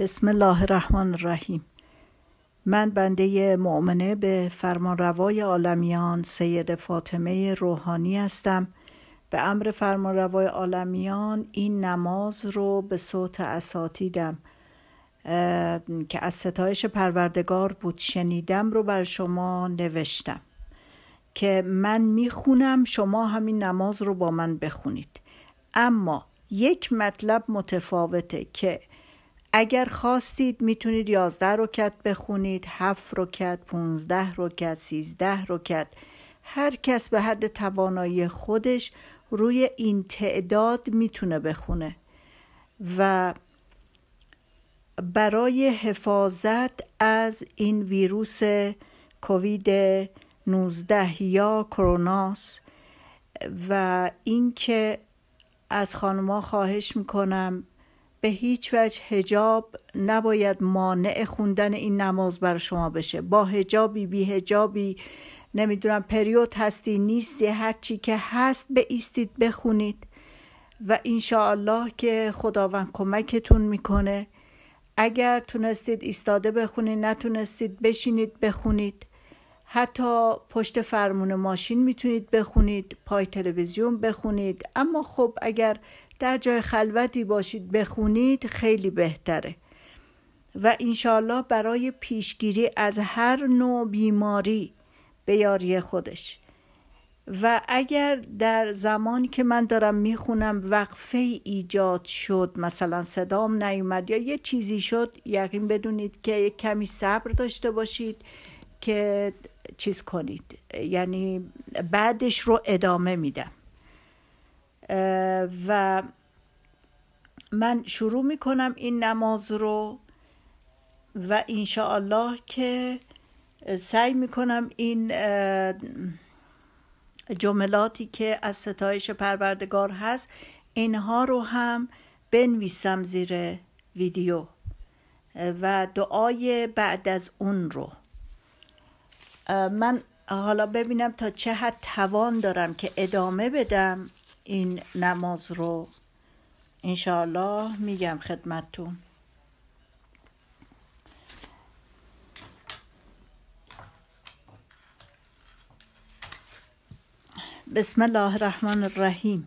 بسم الله الرحمن الرحیم من بنده مؤمنه به فرمانروای عالمیان سید فاطمه روحانی هستم به امر فرمانروای عالمیان این نماز رو به صوت اساتیدم که از ستایش پروردگار بود شنیدم رو بر شما نوشتم که من میخونم شما همین نماز رو با من بخونید اما یک مطلب متفاوته که اگر خواستید میتونید 11 رکت بخونید 7 رکت 15 رکت 13 رکت هر کس به حد توانایی خودش روی این تعداد میتونه بخونه و برای حفاظت از این ویروس کووید 19 یا کروناس و اینکه از خانما خواهش میکنم به هیچ وجه هجاب نباید مانع خوندن این نماز بر شما بشه با هجابی بی هجابی نمیدونم پریود هستی نیستی هرچی که هست به ایستید بخونید و الله که خداوند کمکتون میکنه اگر تونستید ایستاده بخونید نتونستید بشینید بخونید حتی پشت فرمون ماشین میتونید بخونید پای تلویزیون بخونید اما خب اگر در جای خلوتی باشید بخونید خیلی بهتره و اینشاالله برای پیشگیری از هر نوع بیماری به یاری خودش و اگر در زمانی که من دارم میخونم وقفه ایجاد شد مثلا صدام نیومد یا یه چیزی شد یقین بدونید که یک کمی صبر داشته باشید که چیز کنید یعنی بعدش رو ادامه میدم و من شروع می کنم این نماز رو و الله که سعی می کنم این جملاتی که از ستایش پروردگار هست اینها رو هم بنویسم زیر ویدیو و دعای بعد از اون رو من حالا ببینم تا چه حد توان دارم که ادامه بدم این نماز رو انشالله میگم خدمتتون بسم الله الرحمن الرحیم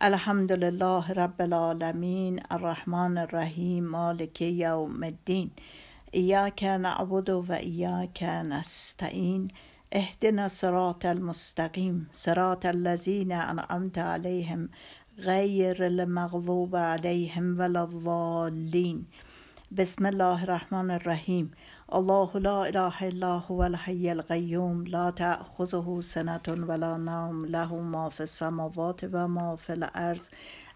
الحمد لله رب العالمین الرحمن الرحیم مالک یوم الدین ایاک نعبد و ایاک نستعین اهدنا صراط المستقيم صراط الذين أنعمت عليهم غير المغضوب عليهم ولا الضالين بسم الله الرحمن الرحيم الله لا إله إلا هو الحي القيوم لا تأخذه سنة ولا نوم له ما في السماوات وما في الأرض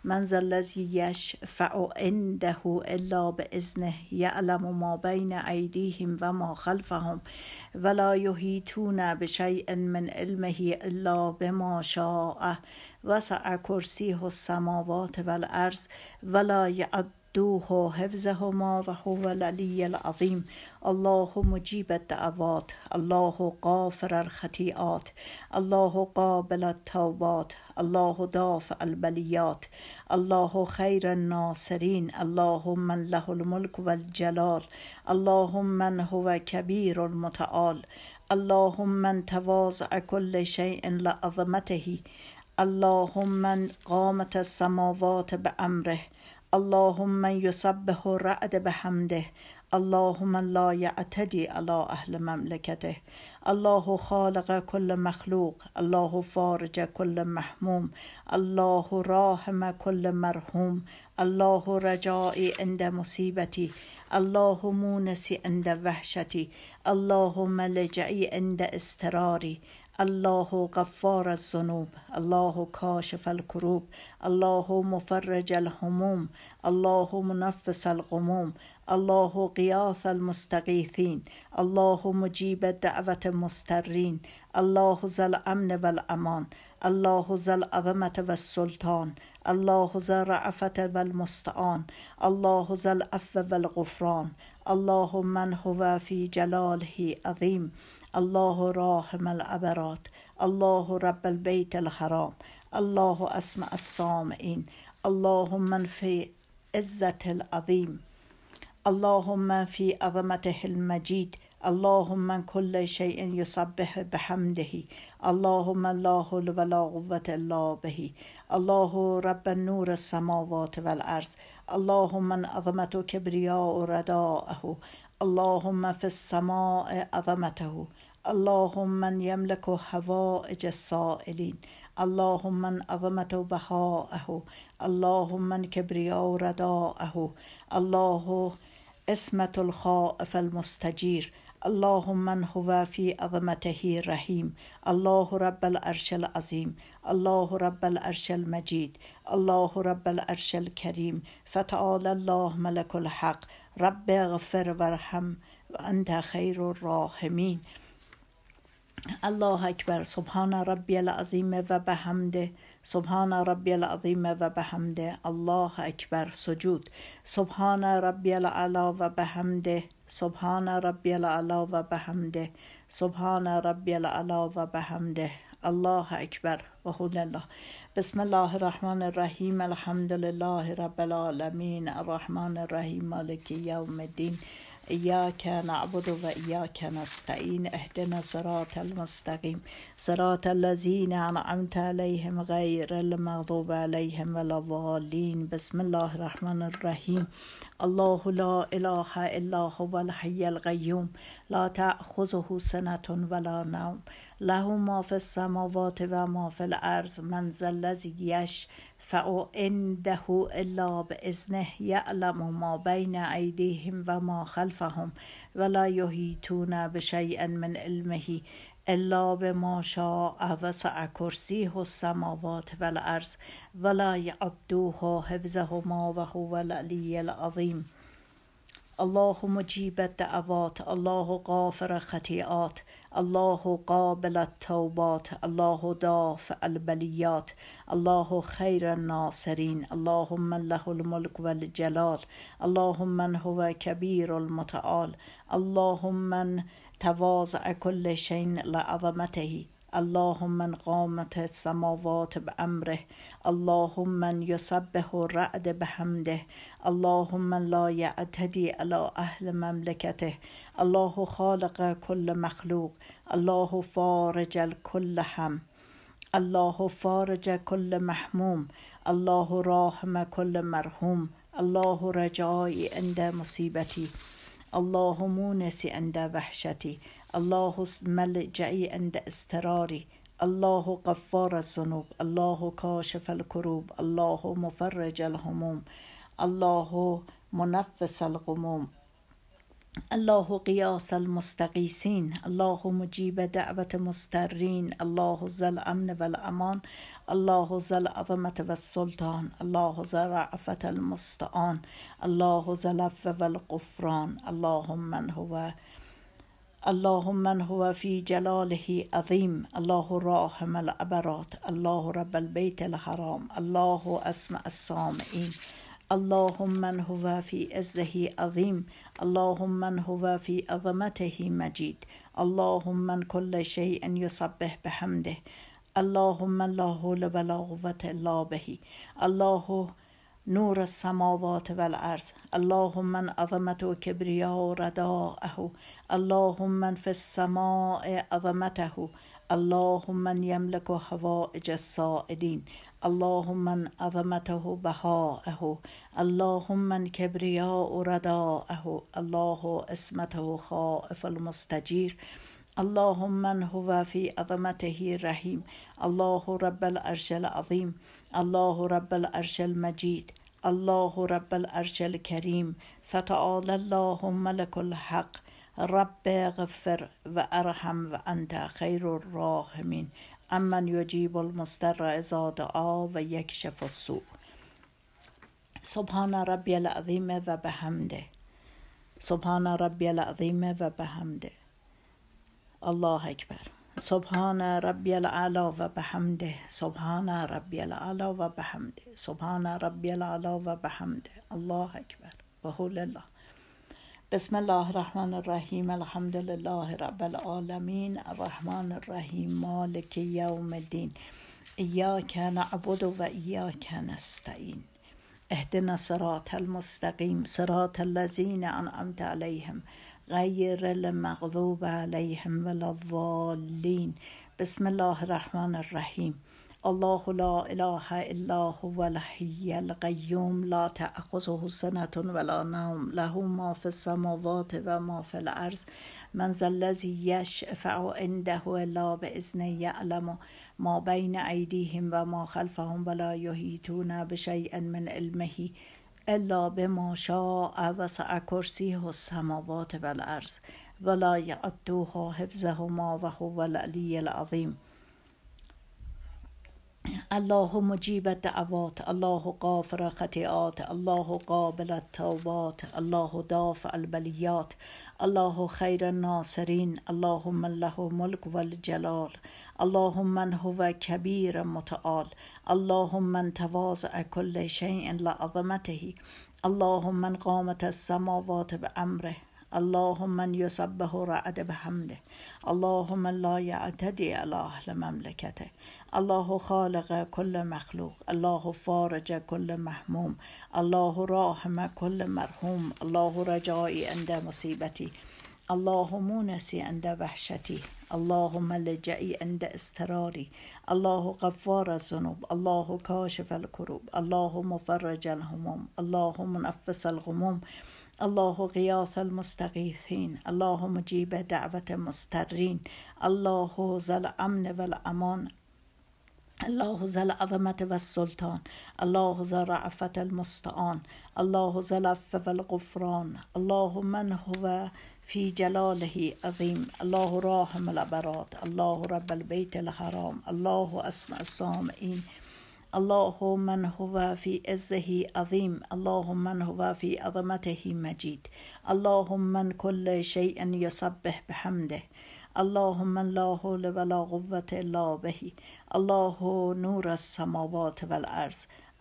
من الذی الذی یشفع عنده الا باذنه یعلم ما بین ایدیهم و ما خلفهم ولا یحیطون بشیء من علمه الا بما شاء وسع کرسیه السماوات والارض ولا یعد حفظه حفظهما و هو العلی العظیم الله مجیب الدعوات الله قافر الخطیعات الله قابل التوبات الله دافع البلیات الله خیر الناصرین الله من له الملک والجلال اللهم من هو کبیر المتعال اللهم من تواضع كل شيء لعظمته اللهم من قامت السماوات بأمره اللهم رعد به بحمده اللهم لا یعتدی علی اهل مملکته الله خالق كل مخلوق الله فارج كل محموم الله راحم كل مرحوم الله رجائي عند مصيبتي. الله مونسی عند وحشتی الله ملجعی عند استراری الله غفار الزنوب الله کاشف الكروب الله مفرج الهموم الله منفس الغموم الله قیاث المستقیثین الله مجیب دعوت مسترین الله زل امن والامان الله زل العظمة والسلطان الله ذا الرأفة والمستعان الله زل عفو والغفران الله من هو في جلاله عظيم الله راحم العبرات الله رب البيت الحرام الله اسم الصامعين اللهم في عزته العظيم اللهم في عظمته المجيد اللهم من كل شيء يصبح بحمده اللهم الله ولا قوة الا به الله رب نور السماوات والارض، اللهم من عظمته كبرياء رداءه اللهم في السماء عظمته اللهم من يملك هوائج السائلين اللهم من عظمت بهاءه اللهم من كبرياء رداءه الله اسمة الخائف المستجير اللهم من هو في عظمته رحيم الله رب العرش العظيم الله رب العرش المجيد الله رب العرش الكريم فتعالى الله ملك الحق رب اغفر وارحم وأنت خير الراحمين الله أكبر سبحان ربي العظيم وبحمده سبحان ربي العظيم وبحمده الله أكبر سجود سبحان ربي العلا وبحمده سبحان ربي الأعلى وبحمده سبحان ربي الأعلى وبحمده الله أكبر وهدى الله بسم الله الرحمن الرحيم الحمد لله رب العالمين الرحمن الرحيم مالك يوم الدين إياك نعبد وإياك نستعين اهدنا صراط المستقيم صراط الذين أنعمت عليهم غير المغضوب عليهم ولا الضالين بسم الله الرحمن الرحيم الله لا اله الا هو الحي القيوم لا تأخذه سنة ولا نوم له ما في السماوات و ما في الارض من ذا الذي عنده الا باذنه يعلم ما بين ايديهم و ما خلفهم ولا يهيتون بشيء من علمه الا بما شاء وسع كرسيه السماوات والارض ولا يعدوها حفظهما وهو العلي العظيم الله مجيب الدعوات الله غافر خطیعات الله قابل التوبات الله دافع البليات الله خير الناصرين اللهم له الملك والجلال اللهم من هو كبير المتعال اللهم من تواضع كل شيء لعظمته اللهم من قامت السماوات بأمره اللهم من يسبح الرعد بحمده اللهم من لا يعتدي على أهل مملكته الله خالق كل مخلوق الله فارج الكل هم الله فارج كل محموم الله راحم كل مرحوم الله رجائي عند مصيبتي الله مونسي عند وحشتي الله جعی عند استراری الله قفار الذنوب الله کاشف الكروب، الله مفرج الهموم الله منفس الغموم الله قیاس المستقیسین الله مجیب دعوت مسترین الله زل امن و الله زل عظمت و الله زل رعفت المستعان الله زل و القفران اللهم من هو اللهم من هو في جلاله عظيم الله راحم العبرات الله رب البيت الحرام الله أسمع السامعين اللهم من هو في عزه عظيم اللهم من هو في عظمته مجيد اللهم من كل شيء يصبح بحمده اللهم لا حول ولا قوة إلا به الله نور السماوات والأرض اللهم من عظمت كبرياء ردائه اللهم من في السماء عظمته اللهم من يملك حوائج السائلين اللهم من عظمته بهاءه اللهم من كبرياء ردائه الله اسمته خائف المستجير اللهم من هو في عظمته رحيم الله رب العرش العظيم الله رب العرش المجید الله رب العرش الکریم فتعال الله ملك الحق رب غفر و ارحم خير انت خیر امن يجيب المستر اذا دعا و السوء سبحان ربي العظيم و سبحان ربي العظيم و الله اكبر. سبحان ربي الأعلى وبحمده سبحان ربي الأعلى وبحمده سبحان ربي الأعلى وبحمده الله أكبر وهو لله بسم الله الرحمن الرحيم الحمد لله رب العالمين الرحمن الرحيم مالك يوم الدين إياك نعبد وإياك نستعين اهدنا صراط المستقيم صراط الذين أنعمت عليهم غیر المغضوب علیهم ولا الضالین بسم الله الرحمن الرحیم الله لا اله الا هو الحي القيوم لا تأخذه سنة ولا نوم له ما في السماوات وما في الأرض من ذا الذي يشفع عنده إلا بإذنه يعلم ما بين أيديهم وما خلفهم ولا يهيتون بشيء من علمه الا به ما شاء وسع کرسیه السماوات و ولا یعدوها حفظهما و هو العلی العظیم الله مجیب الدعوات الله غافر خطیات الله قابل التوبات الله دافع البلیات الله خیر الناصرین اللهم له ملک والجلال، اللهم من هو کبیر متعال اللهم من تواضع کل لا لعظمته اللهم من قامت السماوات بامره اللهم من يسبه رعد بحمده اللهم لا يعتدي على أهل مملكته الله خالق كل مخلوق الله فارج كل محموم الله راحم كل مرحوم الله رجائي عند مصيبتي، الله مونسي عند وحشتي الله ملجئي عند استراري، الله غفار الذنوب الله كاشف الكروب، الله مفرج الهموم الله منفس الغموم الله غياث المستغيثين، الله مجيب دعوة مسترين الله ذا الامن والأمان الله ذا العظمة والسلطان الله ذا رعفة المستعان الله ذا العفو والغفران الله من هو في جلاله عظيم الله راحم العبرات الله رب البيت الحرام الله أسمع الصامئين الله من هو في عزه عظيم الله من هو في عظمته مجيد الله من كل شيء يسبح بحمده اللهم لا حول ولا قوة إلا به الله نور السماوات والارض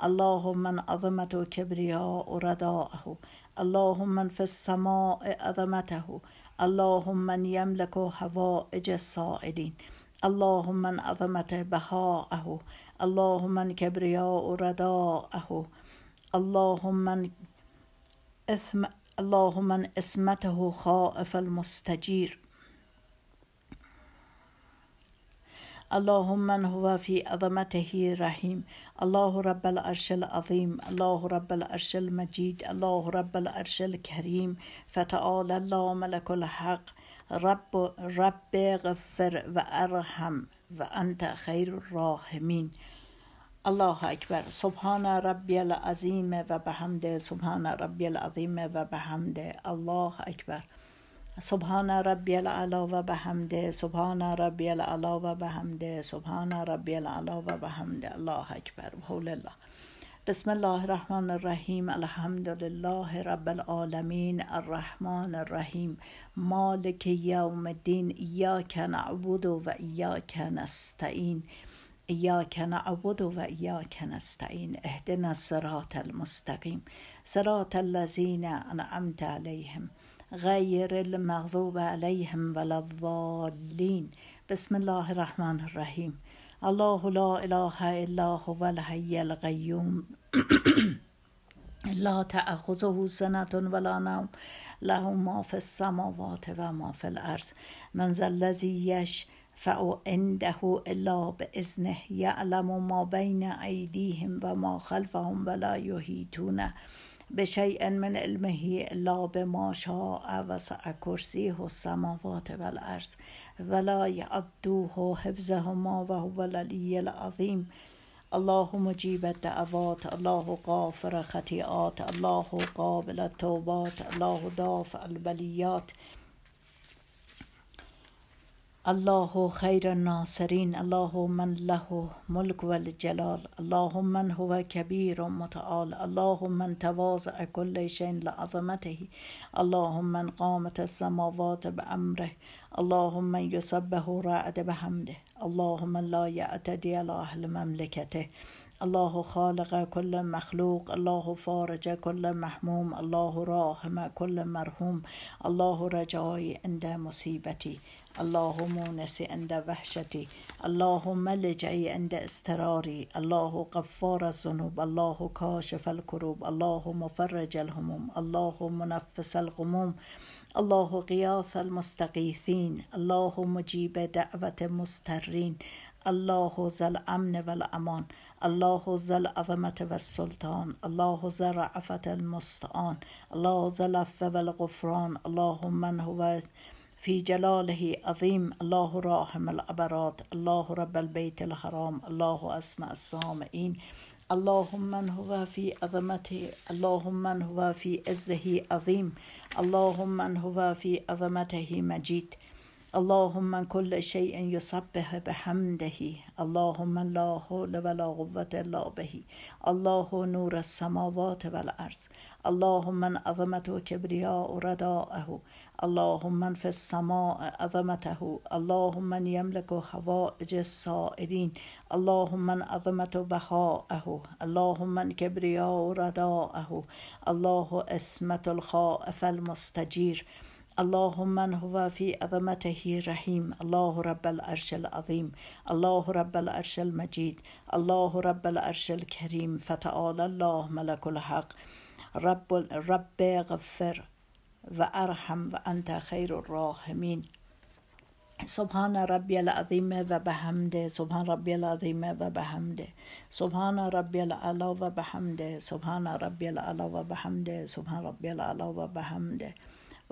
اللهم من عظمته كبرياء رداءه اللهم من في السماء عظمته اللهم من يملك حوائج السائلين اللهم من عظمت بهاءه اللهم من كبرياء رداءه اللهم من اللهم من اسمته خائف المستجير اللهم من هو في عظمته رحيم الله رب العرش العظيم الله رب العرش المجيد الله رب العرش الكريم فتعالى الله ملك الحق رب رب غفر وارحم وانت خير الراحمين الله اكبر سبحان ربي العظيم وبحمده سبحان ربي العظيم وبحمده الله اكبر سبحان ربي الأعلى وبحمده سبحان ربي الأعلى وبحمده سبحان ربي الأعلى وبحمده الله أكبر بحول الله بسم الله الرحمن الرحيم الحمد لله رب العالمين الرحمن الرحيم مالك يوم الدين إياك نعبد وإياك نستعين إياك نعبد وإياك نستعين اهدنا الصراط المستقيم صراط الذين أنعمت عليهم غیر المغضوب علیهم ولا الضالین بسم الله الرحمن الرحیم الله لا اله الا هو الحی القیوم لا تأخذه سنة ولا نوم له ما في السماوات وما في الأرض من ذا الذي يشفع عنده إلا بإذنه يعلم ما بين أيديهم وما خلفهم ولا يهيتون بشیء من علمه لا بما شاء وسع كرسيه السماوات والارض ولا يعدوه حفظهما وهو العلي العظيم الله مجيب الدعوات الله غافر الخطيئات الله قابل التوبات الله دافع البليات. الله خير الناصرين الله من له ملك والجلال الله من هو كبير متعال الله من تواضع كل شيء لعظمته اللهم من قامت السماوات بأمره اللهم من يسبه رعد بحمده الله من لا يعتدي على أهل مملكته الله خالق كل مخلوق الله فارج كل محموم الله راحم كل مرحوم الله رجائي عند مصيبتي اللهم مونسي عند وحشتي اللهم لجئي عند استراري الله غفار الذنوب الله كاشف الكروب الله مفرج الهموم الله منفس الغموم الله غياث المستغيثين الله مجيب دعوة مسترين الله ذا الأمن والأمان الله ذا العظمة والسلطان الله ذا رعفة المستعان الله ذا العفو والغفران اللهم من هو في جلاله عظيم الله راحم الأبرات الله رب البيت الحرام الله أسمع الصامعين اللهم من هو في عظمته اللهم من هو في عزه عظيم اللهم من هو في عظمته مجيد اللهم من كل شيء يسبح بحمده اللهم لا حول ولا قوة إلا به الله نور السماوات والأرض اللهم من عظمته و رداءه اللهم من في السماء عظمته اللهم من يملك حوائج السائرين اللهم من أظمت بهاءه اللهم من كبرياء رداءه الله اسمت الخائف المستجير اللهم من هو في عظمته رحيم الله رب العرش العظيم الله رب العرش المجيد الله رب العرش الكريم فتعالى الله ملك الحق رب رب غفر وارحم وانت خير الراحمين سبحان ربي العظيم وبحمده سبحان ربي العظيم وبحمده سبحان ربي الأعلى وبحمده سبحان ربي الأعلى وبحمده سبحان ربي الأعلى وبحمده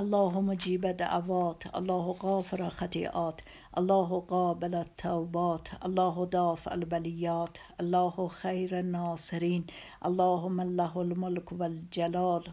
الله مجیب دعوات الله غافر خطیعات الله قابل التوبات الله دافع البليات، الله خیر الناصرین اللهم له الملك والجلال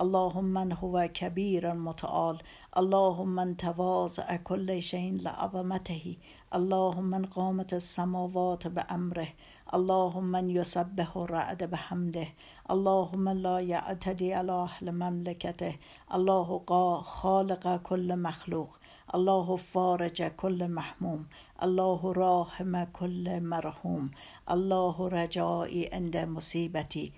اللهم من هو كبير متعال اللهم من تواضع كل شيء لعظمته اللهم من قامت السماوات بأمره اللهم من يسبح الرعد بحمده اللهم لا يعتدي على اهل مملكته الله خالق كل مخلوق الله فارج كل محموم الله راحم كل مرحوم الله رجائي عند مصيبتي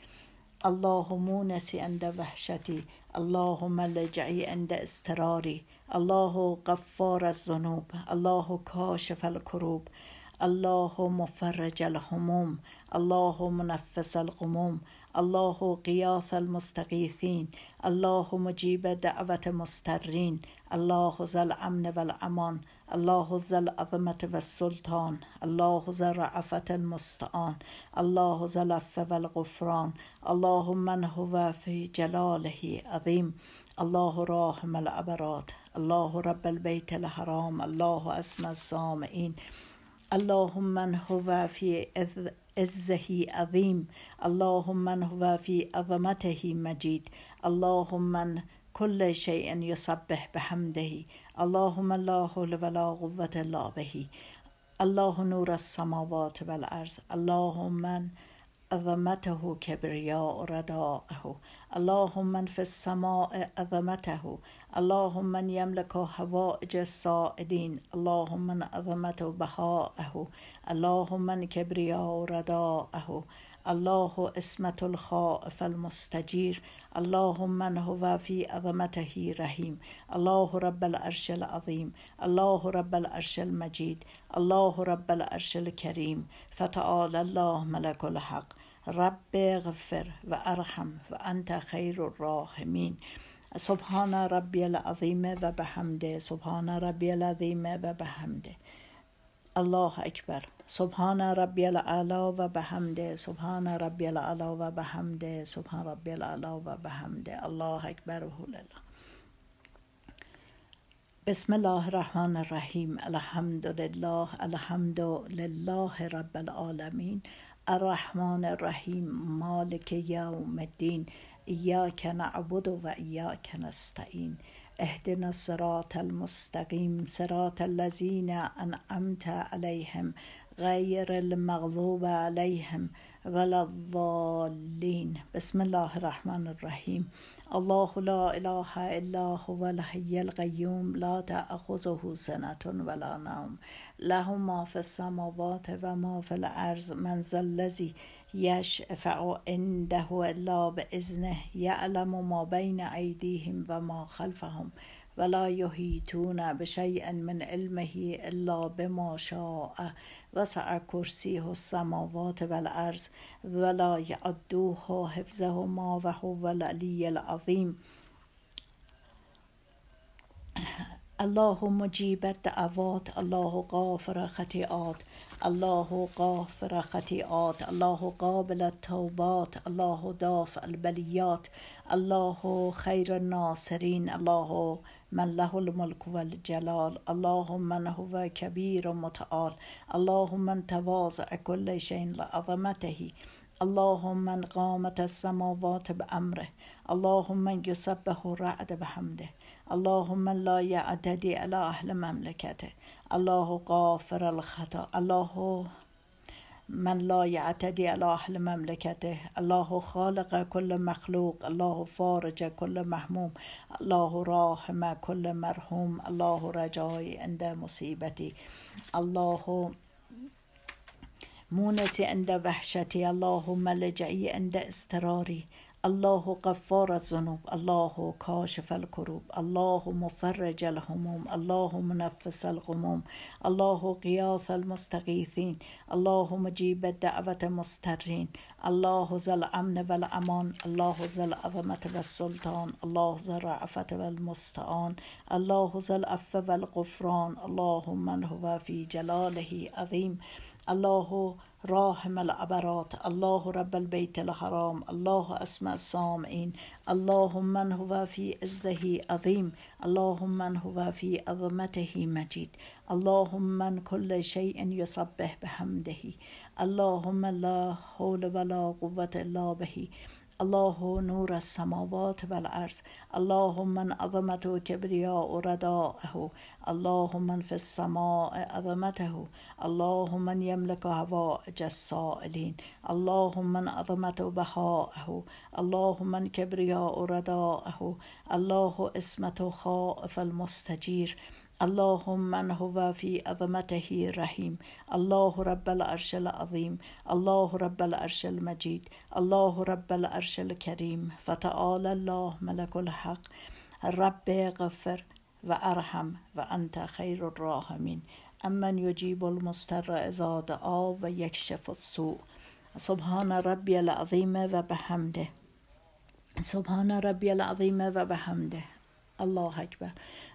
الله مونسي عند وحشتي الله ملجعي عند استراري الله غفار الذنوب الله كاشف الكروب اللهم فرج الهموم اللهم نفس الغموم الله قياث المستقیثین الله مجیب دعوت مسترین الله زل امن و الله زل عظمت و الله زل رعفت المستعان الله زل عفو و الغفران الله من هو في جلاله عظیم الله راحم العبرات الله رب البيت الحرام الله اسم السامعين اللهم من هو في عزه عظيم اللهم من هو في عظمته مجيد اللهم من كل شيء يسبح بحمده اللهم لا حول ولا قوة الا به الله نور السماوات والارض اللهم من عظمته كبرياء رداءه اللهم من في السماء عظمته اللهم من يملك حوائج الصائدين اللهم من عظمت بهاءه اللهم من كبرياء رداءه الله اسمت الخائف المستجير اللهم من هو في عظمته رحيم الله رب العرش العظيم الله رب العرش المجيد الله رب العرش الكريم فتعال الله ملك الحق رب اغفر وارحم وانت خير الراحمين سبحان ربي العظيم وبحمده سبحان ربي العظيم وبحمده الله أكبر سبحان ربي الأعلى وبحمده سبحان ربي الأعلى وبحمده سبحان ربي الأعلى وبحمده الله أكبر وهو الله بسم الله الرحمن الرحيم الحمد لله الحمد لله رب العالمين الرحمن الرحيم مالك يوم الدين إياك نعبد وإياك نستعين اهدنا الصراط المستقيم صراط الذين أنعمت عليهم غير المغضوب عليهم ولا الضالين بسم الله الرحمن الرحيم الله لا إله إلا هو الحي القيوم لا تأخذه سنة ولا نوم له ما في السماوات وما في الأرض من ذا الذي یشفع عنده الا باذنه یعلم ما بین ایدیهم و ما خلفهم ولا یحیطون بشیء من علمه الا بما شاء وسع کرسیه السماوات والارض ولا یعدوه حفظهما و هو العلی العظیم الله مجیب الدعوات الله غافر خطیئات الله غافر خطيئات الله قابل التوبات الله داف البليات الله خير الناصرين الله من له الملك والجلال اللهم من هو كبير متعال اللهم من تواضع كل شيء لعظمته اللهم من قامت السماوات بأمره الله من يسبح رعد بحمده اللهم من لا يعتدي على أهل مملكته الله غافر الخطا الله من لا يعتدي على اهل مملكته الله خالق كل مخلوق الله فارج كل محموم الله راحم كل مرحوم الله رجائي عند مصيبتي الله مونسي عند وحشتي الله ملجئي عند استراري الله غفار زنوب الله كاشف الكروب الله مفرج الهموم الله منفس الغموم الله قياث المستغيثين الله مجيب الدعوة مسترين الله ذا الأمن والامان الله ذا العظمة والسلطان الله ذا الرعفة والمستعان الله ذا العفو والغفران اللهم من هو في جلاله عظيم الله راحم العبرات الله رب البيت الحرام الله أسمع السامعين اللهم من هو في عزه عظيم اللهم من هو في عظمته مجيد اللهم من كل شيء يصبح بحمده اللهم لا حول ولا قوة إلا به الله نور السماوات والارض اللهم من عظمته كبرياء رداءه الله من في السماء عظمته الله من يملك هوا السائلين الله من عظمته بهاءه الله من كبرياء رداءه الله اسمت خائف المستجير اللهم من هو في عظمته رحيم الله رب العرش العظيم الله رب العرش المجيد الله رب العرش الكريم فتعالى الله ملك الحق رب غفر وأرحم وأنت خير الراحمين أمن يجيب المضطر إذا دعا ويكشف السوء سبحان ربي العظيم وبحمده سبحان ربي العظيم وبحمده الله أكبر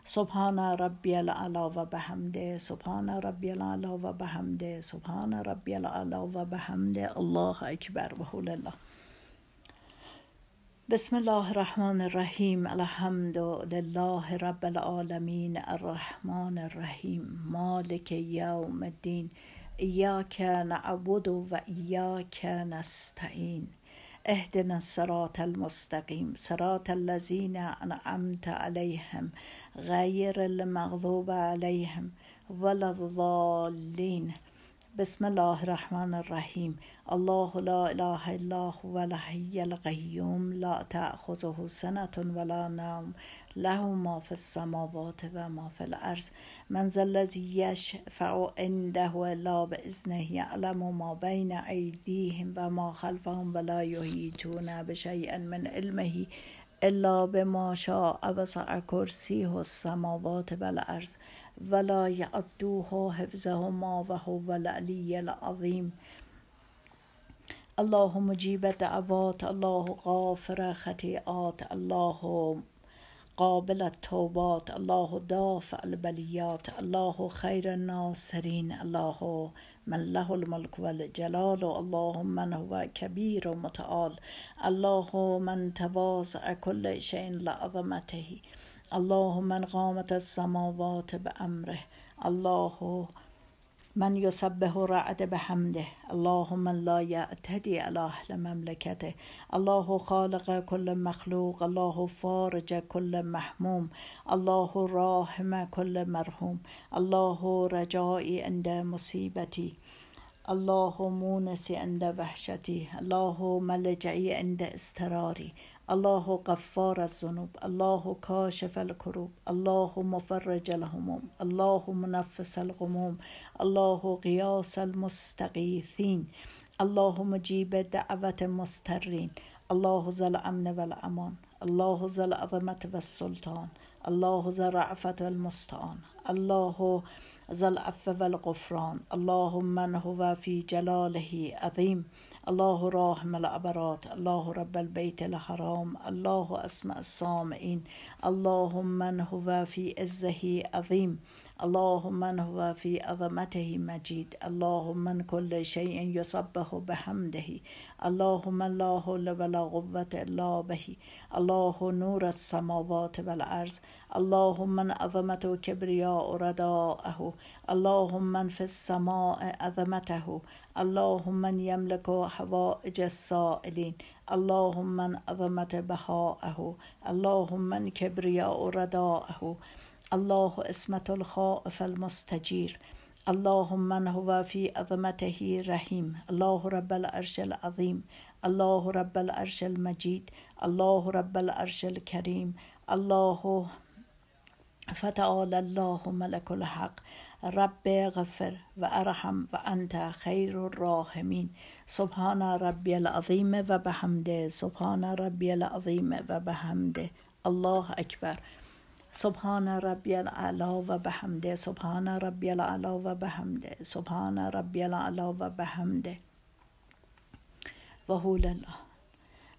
سبحان ربی العلا و بحمده سبحان ربی العلا و بحمده سبحان ربی العلا و بحمده الله اکبر و الله بسم الله الرحمن الرحیم الحمد لله رب العالمین الرحمن الرحیم مالک یوم الدین ایاک نعبد و ایاک نستعین اهدنا الصراط المستقیم صراط الذین انعمت علیهم غير المغضوب عليهم ولا الضالين بسم الله الرحمن الرحيم الله لا إله الله هو الحي القيوم لا تأخذه سنة ولا نوم له ما في السماوات وما في الأرض من ذا الذي يشفع عنده إلا بإذنه يعلم ما بين أيديهم وما خلفهم ولا يهيتون بشيء من علمه الا به ما شاء وسع کرسیه السماوات والارض ولا یعدوه حفظهما و هو العلی العظیم الله مجیب دعوات الله غافر خطیعات الله قابل التوبات الله دافع البليات الله خير الناصرين الله من له الملك والجلال الله من هو كبير متعال الله من تواضع كل شيء لعظمته الله من قامت السماوات بأمره الله من یسبه رعد بحمده اللهم لا یعتدی على أهل مملكته الله خالق كل مخلوق الله فارج كل محموم الله راحم كل مرحوم الله رجائي عند مصیبتی، الله مونسی عند وحشتی الله ملجعی عند استراری، الله غفار الذنوب الله كاشف الكروب الله مفرج الهموم الله منفس الغموم الله قياس المستغيثين الله مجيب دعوة مسترين الله ذا الأمن والأمان الله ذا العظمة والسلطان الله ذا الرعفة والمستعان الله ذا العفو والغفران اللهم من هو في جلاله عظيم الله راحم الأبرات الله رب البيت الحرام الله أسمع الصامئين اللهم من هو في عزه عظيم اللهم من هو في عظمته مجيد اللهم من كل شيء يصبه بحمده اللهم لا حول ولا قوة إلا به الله نور السماوات والأرض اللهم من عظمته كبرياء ردائه اللهم من في السماء عظمته اللهم من يملك حوائج السائلين اللهم من عظمة بهاءه اللهم من كبرياء رداءه الله اسمة الخائف المستجير اللهم من هو في عظمته رحيم الله رب العرش العظيم الله رب العرش المجيد الله رب العرش الكريم الله فتعالى الله ملك الحق رب غفر وأرحم وأنت خير الراحمين سبحان ربي العظيم وبحمده سبحان ربي العظيم وبحمده الله أكبر سبحان ربی العلا و بحمده سبحان ربی و سبحان ربی و بحمده و حول الله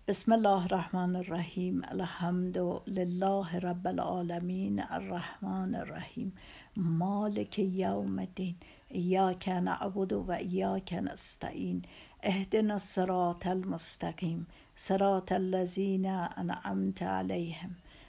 بسم الله الرحمن الرحیم الحمد لله رب العالمین الرحمن الرحیم مالک یوم الدین کن نعبد و کن نستعین اهدنا الصراط المستقیم صراط الذین انعمت علیهم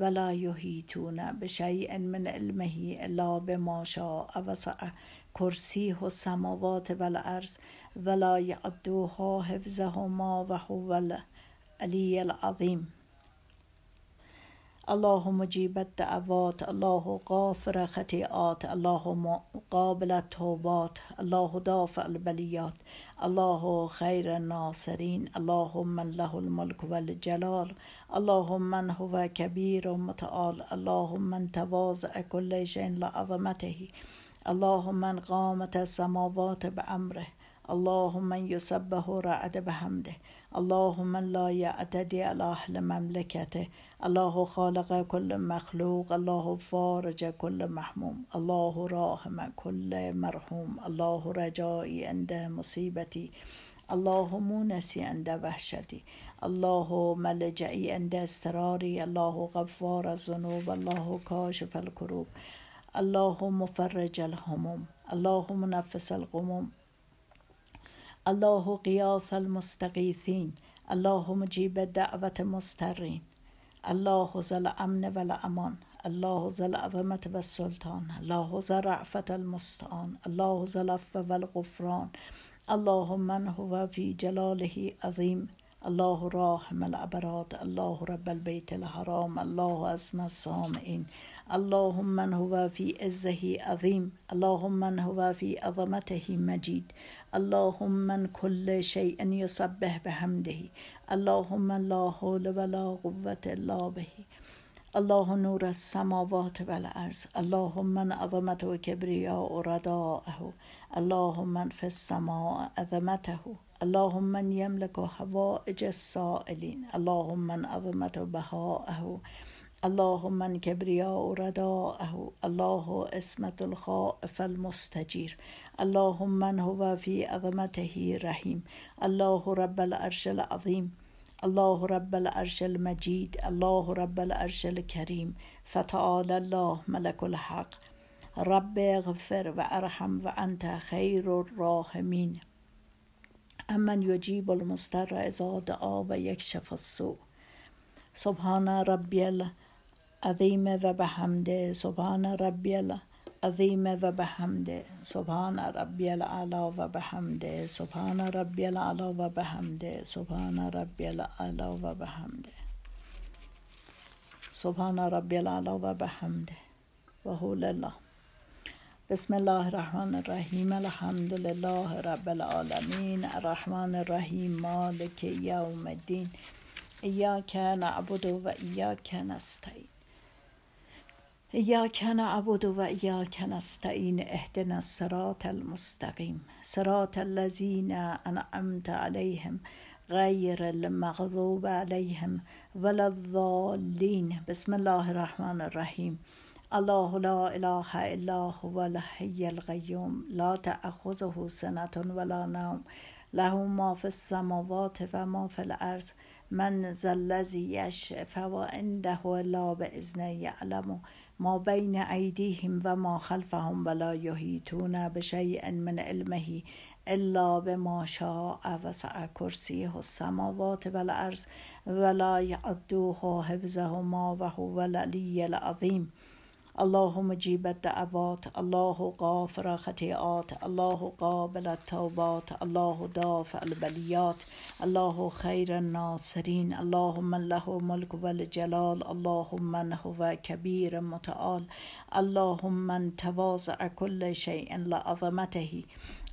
ولا يهيتون بشيء من علمه الا بما شاء وسع کرسیه السماوات والارض ولا یعدوها حفظهما وهو هو العلی العظیم اللهم مجیب الدعوات الله غافر خطیئات الله قابل التوبات الله دافع البلیات الله خير الناصرين اللهم من له الملك والجلال اللهم من هو كبير و متعال اللهم من تواضع كل شيء لعظمته اللهم من قامت السماوات بأمره اللهم من يسبه رعد بحمده اللهم لا يعتدي على أهل مملكته الله خالق كل مخلوق الله فارج كل محموم الله راحم كل مرحوم الله رجائي عند مصيبتي الله مونسي عند وحشتي الله ملجئي عند استراري الله غفار الذنوب الله كاشف الكروب الله مفرج الهموم الله منفس الغموم الله قياس المستغيثين الله مجيب دعوة المضطرين الله ذا الأمن والأمان الله ذا العظمة والسلطان الله ذا رعفة المستعان الله ذا العفو والغفران الله من هو في جلاله عظيم الله راحم العبرات الله رب البيت الحرام الله اسمى الصامئين الله من هو في عزه عظيم الله من هو في عظمته مجيد اللهم من كل شيء به بحمده اللهم لا حول ولا قوة الا به الله نور السماوات والارض اللهم من عظمته كبرياء رداءه اللهم من في السماء عظمته اللهم من يملك حوائج السائلين اللهم من عظمت بهاءه اللهم من كبرياء رداءه الله اسمة الخائف المستجير اللهم من هو في عظمته رحيم الله رب العرش العظيم الله رب العرش المجيد الله رب العرش الكريم فتعالى الله ملك الحق رب اغفر وارحم وانت خير الراحمين امن يجيب المضطر اذا دعا ويكشف السوء سبحان ربي العظيم وبحمده سبحان ربي العظيم عظیمه و به حمده سبحان ربی العلا و به حمده سبحان ربی العلا و به حمده سبحان ربی العلا و به حمده سبحان ربی العلا و به حمده و حول الله بسم الله الرحمن الرحیم الحمد لله رب العالمین الرحمن الرحیم مالک یوم الدین ایاک نعبد و ایاک نستعین إياك نعبد وإياك نستعين اهدنا الصراط المستقيم صراط الذين أنعمت عليهم غير المغضوب عليهم ولا الضالين بسم الله الرحمن الرحيم الله لا إله إلا هو الحي القيوم لا تأخذه سنة ولا نوم له ما في السماوات وما في الأرض من ذا الذي يشفع عنده إلا بإذنه يعلمه ما بین و ما خلفهم ولا یحیطون بشيء من علمه الا بما شاء وسع كرسيه السماوات والارض ولا یعدوه حفظهما وهو العلی العظیم اللهم جیب الدعوات الله غافر خطیعات الله قابل التوبات الله دافع البليات، الله خیر الناصرین اللهم له ملک والجلال، الجلال اللهم من هو کبیر متعال اللهم من تواضع كل شيء لعظمته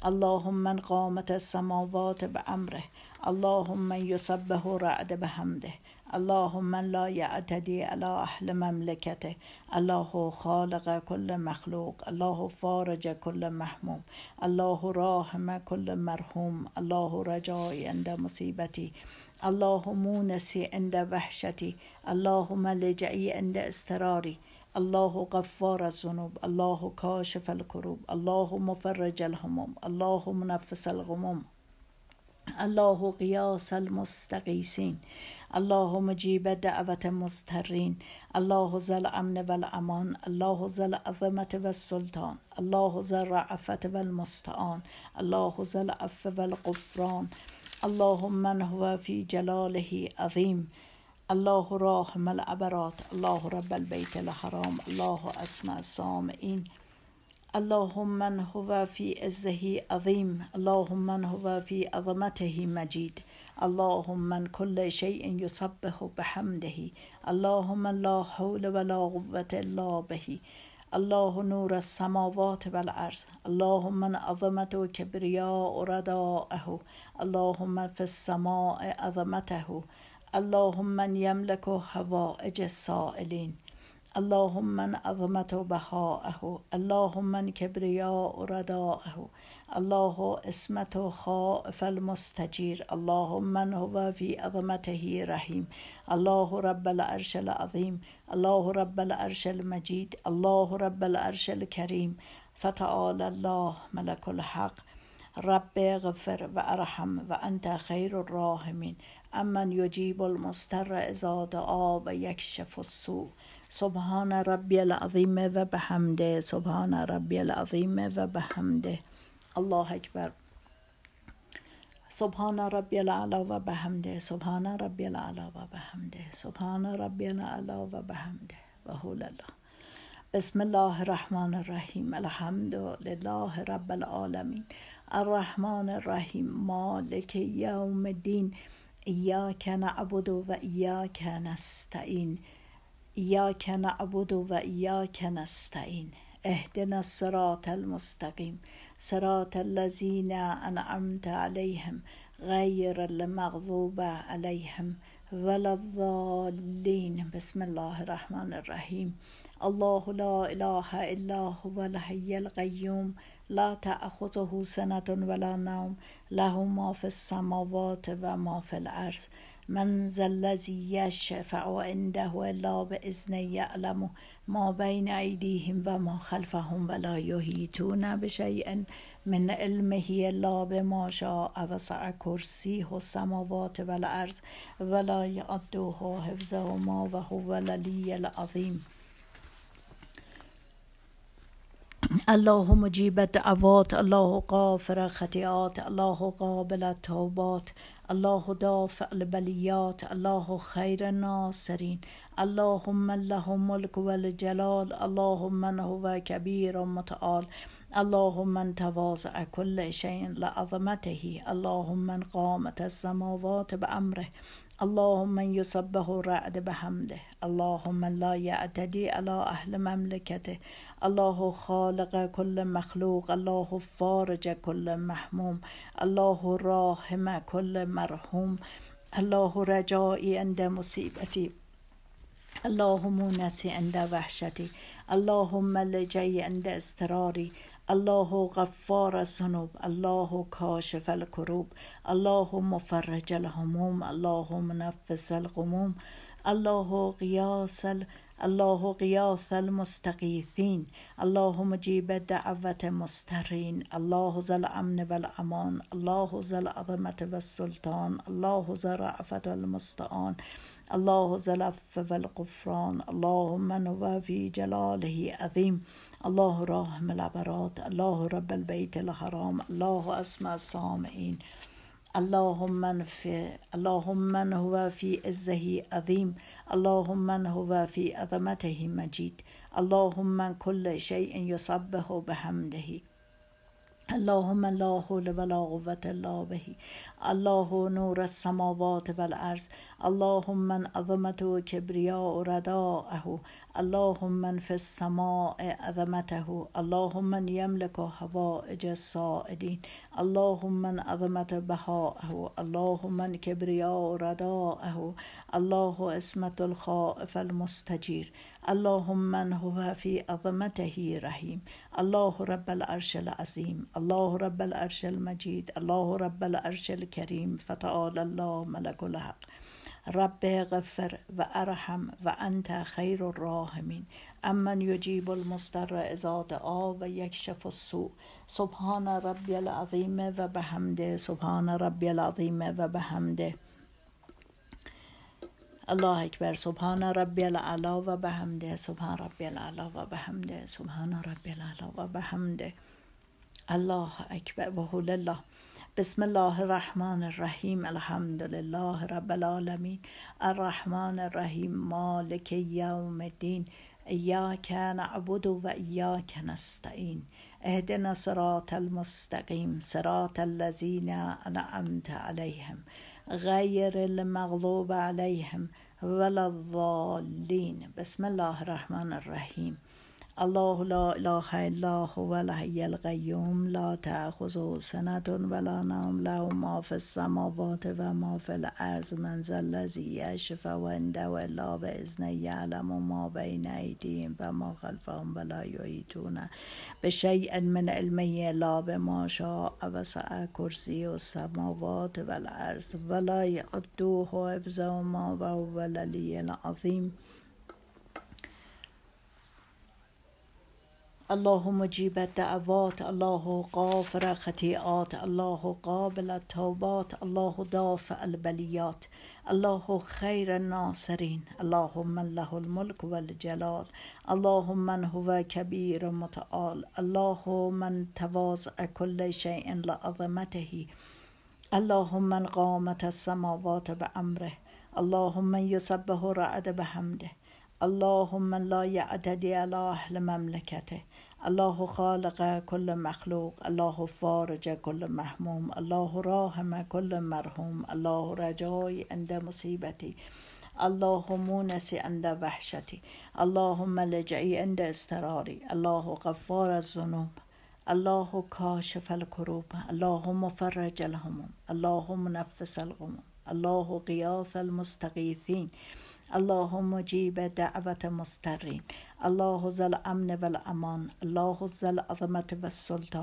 اللهم من قامت السماوات بأمره اللهم من يسبه رعد بحمده اللهم من لا يعتدي على أهل مملكته الله خالق كل مخلوق الله فارج كل محموم الله راحم كل مرحوم الله رجائي عند مصيبتي الله مونسي عند وحشتي الله ملجئي عند استراري الله غفار الذنوب الله كاشف الكروب الله مفرج الهموم الله منفس الغموم الله قياس المستقيسين اللهم جیب دعوت مسترين الله زل امن و الله زل عظمت والسلطان الله زل رعفت و الله زل عف و القفران اللهم من هو في جلاله عظيم الله راحم العبرات الله رب البيت الحرام الله أسمع السامعين اللهم من هو في عزه عظيم اللهم من هو في عظمته مجيد اللهم من كل شيء يسبح بحمده اللهم لا حول ولا قوة إلا به الله نور السماوات والارض اللهم عظمته كبرياء رداءه اللهم في السماء عظمته اللهم من يملك هوائج السائلين اللهم من عظمت و اللهم من کبریا و رداءه الله اسمت و خائف المستجیر اللهم من هو فی عظمته رحیم الله رب العرش العظیم الله رب العرش المجید الله رب العرش الکریم فتعال الله ملك الحق رب غفر و ارحم خير انت خیر الراحمین امن یجیب المستر ازاد آب و السوء سبحان رب العظیم و به سبحان رب العظیم و به الله اکبر سبحان ربی الاعلا و به سبحان ربی الاعلا و به سبحان ربی الاعلا و به و حول الله بسم الله الرحمن الرحیم الحمد لله رب العالمین الرحمن الرحیم مالک یوم الدین ایاک نعبد و ایاک نستعین إياك نعبد وإياك نستعين اهدنا الصراط المستقيم صراط الذين أنعمت عليهم غير المغضوب عليهم ولا الضالين بسم الله الرحمن الرحيم الله لا إله إلا هو الحي القيوم لا تأخذه سنة ولا نوم له ما في السماوات وما في الأرض من ذا الذي يشفع عنده الا باذنه يعلم ما بین ایدیهم و ما خلفهم ولا یحیطون بشیء من علمه الا بما شاء وسع کرسیه السماوات والارض ولا یعدوه حفظهما وهو العلی العظیم الله مجیب الدعوات الله غافر خطیات الله قابل توبات الله دافع بلیات، الله خیر ناصرین اللهم له ملک والجلال اللهم من هو كبير متعال اللهم من تواضع كل شيء لعظمته اللهم من قامت السماوات بأمره اللهم من يسبه الرعد بحمده اللهم لا يعتدي على أهل مملكته الله خالق کل مخلوق الله فارج کل محموم الله راحم کل مرحوم الله رجائی عند مصیبتی الله مونسی عند وحشتی الله ملجی عند استراری الله غفار سنوب، الله کاشف الكروب الله مفرج الهموم الله منفس الغموم الله قياس الله قیاث المستقیثین الله مجیب دعوت مسترين الله زل امن والامان الله ذا العظمت والسلطان الله ذا رعفت المستعان الله زلف العفو الله من اللهم نو جلاله عظيم الله راهم العبرات الله رب البيت الحرام الله اسمع سامعین اللهم من في اللهم من هو في عزه عظيم اللهم من هو في عظمته مجيد اللهم من كل شيء يصبه بحمده اللهم لا حول ولا قوة الا به الله نور السماوات والارض اللهم من عظمته كبرياء رداءه اللهم من في السماء عظمته اللهم من يملك حوائج السائلين اللهم من عظمت بهاءه اللهم من كبرياء رداءه الله اسمت الخائف المستجير اللهم من هو في عظمته رحيم الله رب العرش العظيم الله رب العرش المجيد الله رب العرش الكريم فتعالى الله ملك الحق رب غفر و ارحم و انت خیر الراحمین امن یجیب المستر اذا دعا و السوء سبحان ربي العظیم و بحمده سبحان ربی العظیم و الله اکبر سبحان ربی العلا و همده سبحان ربی العلا و بحمده سبحان ربی و الله اکبر و حول الله بسم الله الرحمن الرحیم الحمد لله رب العالمین الرحمن الرحیم مالک یوم الدین ایاک نعبد و ایاک نستعین اهدنا صراط المستقیم صراط الذین انعمت علیهم غير المغضوب عليهم ولا الضالين بسم الله الرحمن الرحيم الله لا اله الا هو الحي القيوم لا تأخذه سنة ولا نوم له ما في السماوات و في الارض من ذا الذي يشفع عنده الا باذنه يعلم ما بين ايديهم وما خلفهم ولا يحيطون بشيء من علمه الا بما شاء وسع كرسي السماوات والارض ولا يؤده حفظهما وهو العلي العظيم الله مجیب الدعوات الله غافر خطیعات الله قابل التوبات الله دافع البليات، الله خير الناصرين، اللهم من له الملك والجلال اللهم من هو كبير متعال الله من تواضع كل لا لعظمته اللهم من قامت السماوات بأمره اللهم من یسبه رعد بحمده اللهم من لا يعتدي على اهل مملكته الله خالق كل مخلوق الله فارج كل محموم الله راهم كل مرحوم الله رجاي عند مصيبتي الله مونس عند وحشتي اللهم لجئي عند استراري الله غفار الذنوب الله كاشف الكروب الله مفرج الهموم الله منفس الغموم الله غياث المستغيثين اللهم مجیب دعوت مسترین الله زل امن و الله زل عظمت و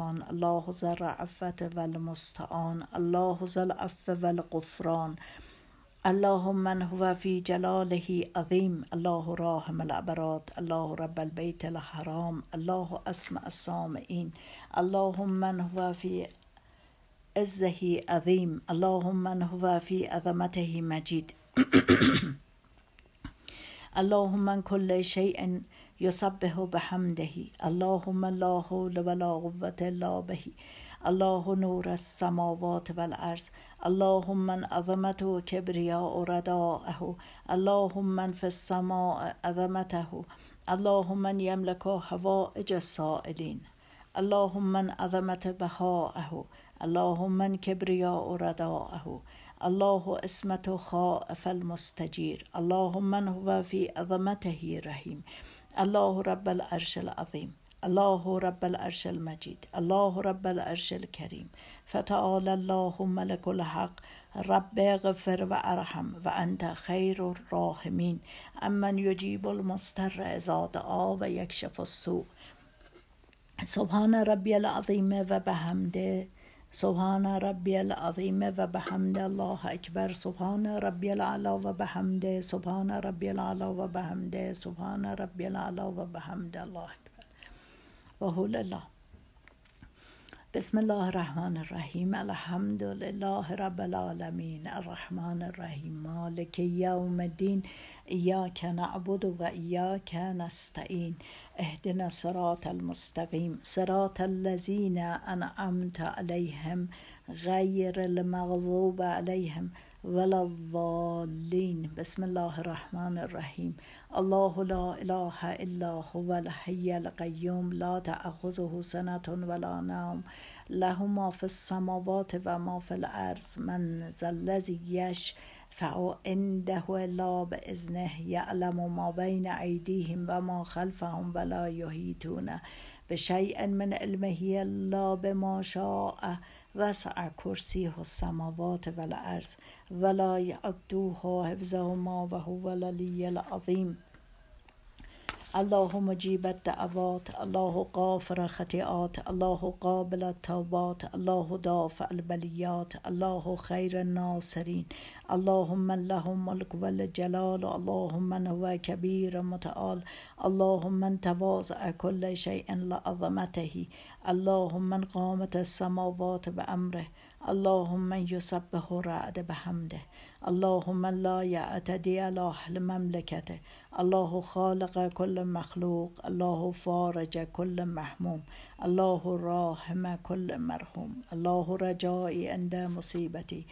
الله زل رعفت و الله زل العف و القفران اللهم من هو في جلاله عظيم الله راحم العبرات الله رب البيت الحرام الله أسمع الصامئين اللهم من هو في عزه عظيم اللهم من هو في عظمته مجيد اللهم من كل شيء به بحمده اللهم لا حول ولا قوة الا به الله نور السماوات والارض اللهم من کبریا و رداءه اللهم من في السماء عظمته اللهم من يملك حوائج السائلين اللهم من عظمت بهاءه اللهم من و رداءه الله اسمته خائف المستجير اللهم من هو في عظمته رحيم الله رب العرش العظيم الله رب العرش المجيد الله رب العرش الكريم فتعال الله ملك الحق رب اغفر وارحم وانت خير الراحمين امن يجيب المضطر اذا دعا ويكشف السوء سبحان ربي العظيم وبحمده سبحان ربي العظيم وبحمد الله أكبر سبحان ربي العلا وبحمد سبحان ربي العلا وبحمد سبحان ربي العلا وبحمد الله أكبر وهو لله بسم الله الرحمن الرحيم الحمد لله رب العالمين الرحمن الرحيم مالك يوم الدين إياك نعبد وإياك نستعين اهدنا الصراط المستقيم صراط الذين أنعمت عليهم غير المغضوب عليهم ولا الضالين بسم الله الرحمن الرحيم الله لا إله إلا هو الحي القيوم لا تأخذه سنة ولا نوم له ما في السماوات وما في الأرض من ذا الذي يشفع يشفع عنده لا بإذنه يعلم ما بين أيديهم وما خلفهم ولا يهيتون بشيء من علمه إلا بما شاء وسع كرسيه السماوات والأرض ولا يعدوه حفظهما وهو العلي العظيم الله مجیب الدعوات الله قافر خطیات الله قابل التوبات الله دافع البليات، الله خير الناصرین اللهم له ملک والجلال اللهم من هو كبير متعال اللهم من تواضع كل شيء لعظمته اللهم من قامت السماوات بأمره اللهم من يسبه رعد بحمده اللهم لا يعتدي الله لمملكته الله خالق كل مخلوق الله فارج كل محموم الله راحم كل مرحوم الله رجائي عند مصيبتي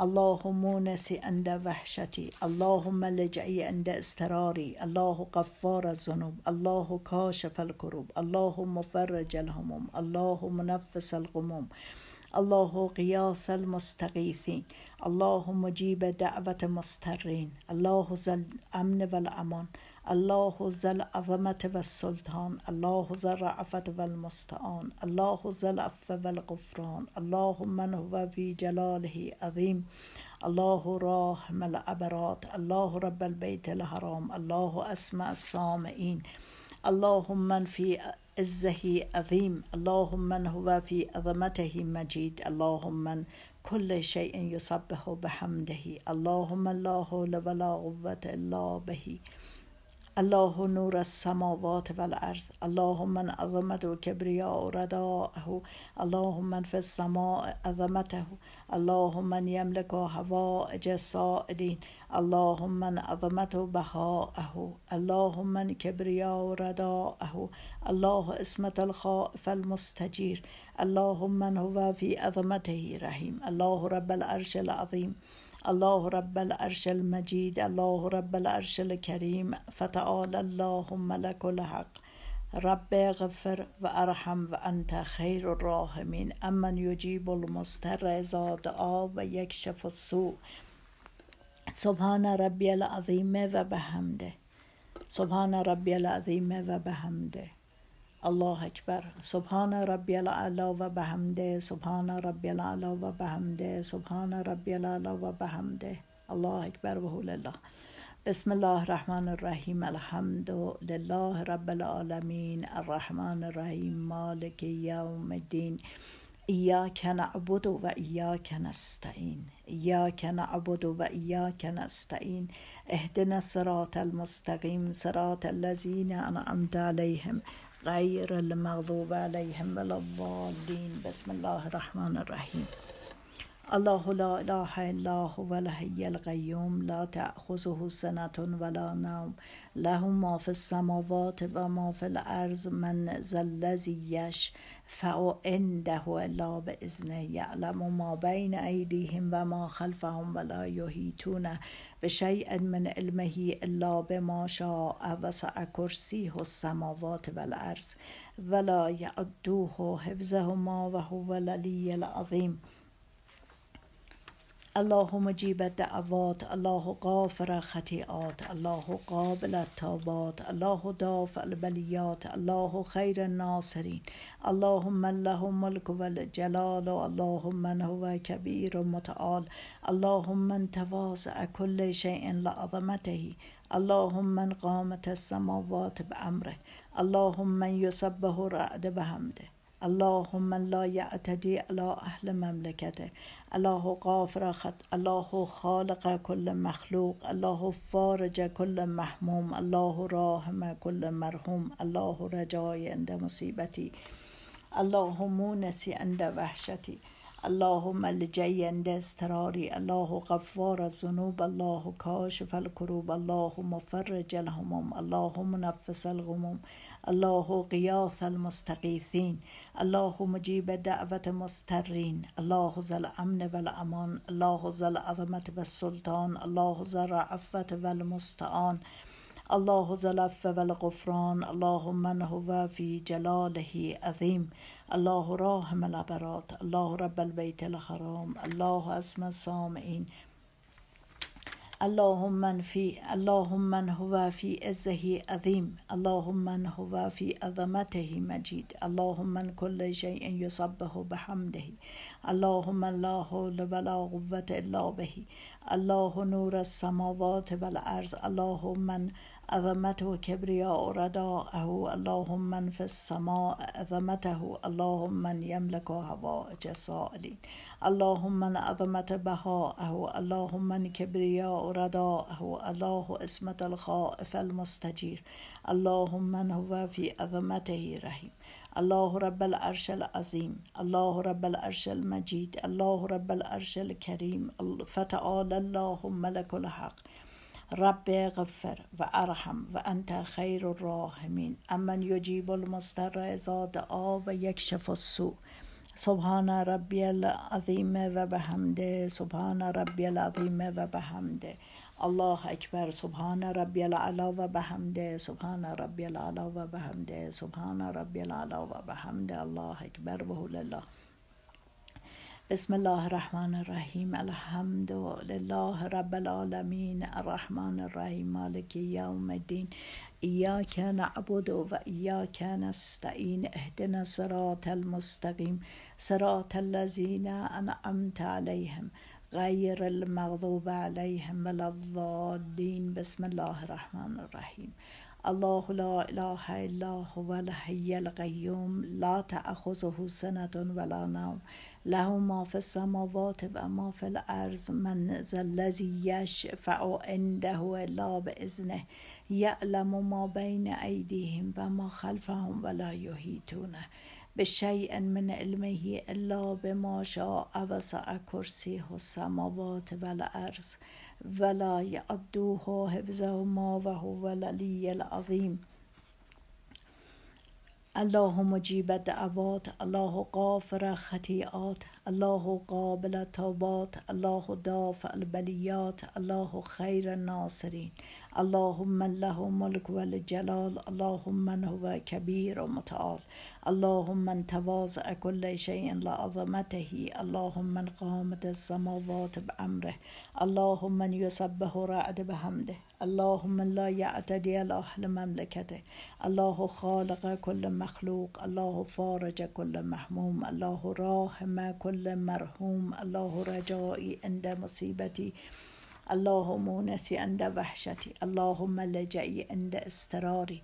الله مونسي عند وحشتي الله ملجئي عند استراري الله غفار الذنوب الله كاشف الكروب الله مفرج الهموم الله منفس الغموم الله غياث المستغيثين الله مجيب دعوة مسترين الله ذا الأمن والأمان الله ذا العظمة والسلطان الله ذا الرأفة والمستعان الله ذا العفو والغفران الله من هو في جلاله عظيم الله راحم الأبرات الله رب البيت الحرام الله أسمع السامعين اللهم من في عزه عظيم اللهم من هو في عظمته مجيد اللهم من كل شيء يصبح بحمده اللهم لا حول ولا قوة إلا به الله نور السماوات والارض اللهم من عظمته كبرياء رداءه اللهم من في السماء عظمته اللهم من يملك حوائج السائلين اللهم من عظمته بهاءه اللهم من كبرياء رداءه الله اسمة الخائف المستجير اللهم من هو في عظمته رحيم الله رب العرش العظيم الله رب العرش المجيد الله رب العرش الكريم فتعال الله ملك الحق رب غفر و ارحم و انت خیر امن يجيب المستر اذا دعا و السوء سبحان ربی العظیم و بحمده سبحان ربی العظیم و بحمده الله أكبر سبحان ربي الأعلى وبحمده سبحان ربي الأعلى وبحمده سبحان ربي الأعلى وبحمده الله أكبر وهو لله بسم الله الرحمن الرحيم الحمد لله رب العالمين الرحمن الرحيم مالك يوم الدين إياك نعبد وإياك نستعين إياك نعبد وإياك نستعين اهدنا الصراط المستقيم صراط الذين أنعمت عليهم غير المغضوب عليهم ولا الضالين بسم الله الرحمن الرحيم الله لا اله الله هو الحي القيوم لا تأخذه سنة ولا نوم له ما في السماوات وما في الأرض من ذا الذي يشفع عنده الا بإذنه يعلم ما بين أيديهم وما خلفهم ولا يحيطون وشیء من علمه الا بما شاء وسع کرسیه السماوات والارض ولا یعدوه حفظهما وهو العلی العظیم اللهم مجیب دعوات الله غافر خطیعات الله قابل التوبات الله دافع البليات، الله خير الناصرین اللهم له ملک و اللهم من هو كبير و متعال اللهم من كل کل لا لعظمته اللهم من قامت السماوات بأمره اللهم من يسبه رعد بحمده اللهم لا يعتدي على اهل مملكته الله غافر خط الله خالق كل مخلوق الله فارج كل محموم الله راهم كل مرحوم الله رجای عند مصیبتی الله مونسی عند وحشتی اللهم الجی استراری الله غفار الذنوب الله کاشف الکروب الله مفرج الهموم الله منفس الغموم الله قياث المستقیثین الله مجیب دعوت مسترین الله ذل امن و الله ذل عظمت و الله زر عفت و المستعان الله زلف العفو والغفران الله من هو في جلاله عظيم الله راحم العبرات الله رب البيت الحرام الله اسم الصامعين اللهم من في اللهم من هو في عزه عظيم اللهم من هو في عظمته مجيد اللهم من كل شيء يسبح بحمده اللهم لا حول ولا قوة إلا به الله نور السماوات والأرض اللهم من عظمته كبرياء رداءه اللهم من في السماء عظمته اللهم من يملك هواء السائلين اللهم من عظمة بهاءه اللهم من كبرياء رداءه الله اسمة الخائف المستجير اللهم من هو في عظمته رحيم الله رب العرش العظيم الله رب العرش المجيد الله رب العرش الكريم فتعالى اللهم ملك الحق رب غفر و ارحم و انت خیر الراحمین امن یجیب المستر اذا دعا و السوء سبحان ربي العظيم و بحمده سبحان ربی العظیم و الله اکبر سبحان ربی العلا و همده سبحان ربی العلا و سبحان ربی العلا و الله اکبر و الله بسم الله الرحمن الرحيم الحمد لله رب العالمين الرحمن الرحيم مالك يوم الدين إياك نعبد وإياك نستعين اهدنا صراط المستقيم صراط الذين أنعمت عليهم غير المغضوب عليهم ولا الضالين بسم الله الرحمن الرحيم الله لا إله إلا هو الحي القيوم لا تأخذه سنة ولا نوم له ما فی السماوات و ما فی الارض من ذا الذی یشفع عنده الا باذنه یعلم ما بین ایدیهم و ما خلفهم ولا یحیطونه بشیء من علمه الا بما شاء وسع کرسیه السماوات والارض ولا یعدوه حفظهما وهو العلی العظیم الله مجیب دعوات الله غافر خطیعات الله قابل توبات الله دافع البليات، الله خير الناصرين، اللهم له ملك والجلال اللهم من هو كبير و متعال اللهم من تواضع كل شيء لعظمته اللهم من قامت السماوات بأمره اللهم من يسبه رعد بحمده اللهم لا يعتدي على أهل مملكته الله خالق كل مخلوق الله فارج كل محموم الله راحم كل مرحوم الله رجائي عند مصيبتي الله مونسي عند وحشتي اللهم لجئي عند استراري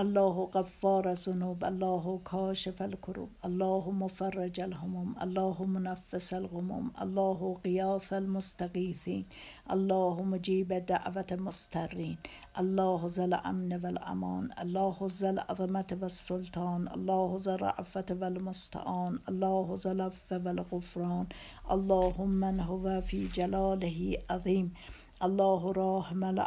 الله غفار الذنوب الله كاشف الكروب الله مفرج الهموم الله منفس الغموم الله غياث المستغيثين الله مجيب دعوة المسترين الله ذا الأمن والأمان الله ذا العظمة والسلطان الله ذا الرأفة والمستعان الله ذا العفو والغفران اللهم من هو في جلاله عظيم الله راه ملع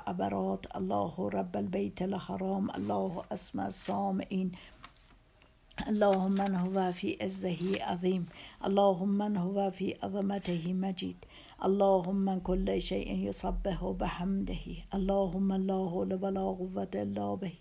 الله رب البيت الحرام الله اسم السامعين اللهم من هو في عزه عظيم اللهم من هو في عظمته مجيد اللهم من كل شيء يصبه بحمده اللهم لا حول ولا به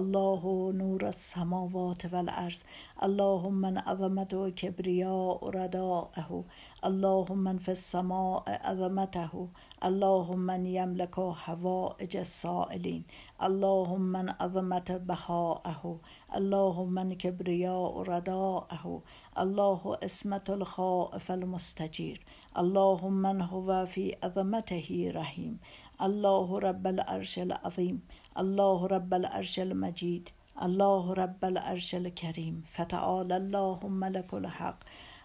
الله نور السماوات والارض اللهم من عظمته كبرياء رداءه اللهم من في السماء عظمته اللهم من يملك حوائج السائلین اللهم من عظمت بهاءه اللهم من كبرياء رداءه الله اسمت الخائف المستجير اللهم من هو في عظمته رحيم الله رب الأرش العظيم الله رب العرش المجید الله رب العرش الكريم فتعال الله ملك الحق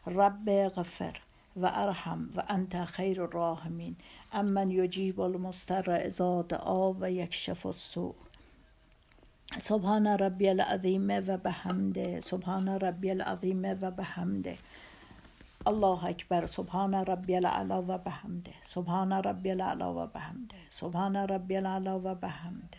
رب غفر و ارحم و انت خیر الراحمین امن یجیب المستر اذا دعا و السوء سبحان ربي العظيم و بحمده سبحان ربي العظیم و بحمده الله اکبر سبحان ربی العلا و بحمده سبحان ربی العلا و بحمده سبحان ربی العلا و بحمده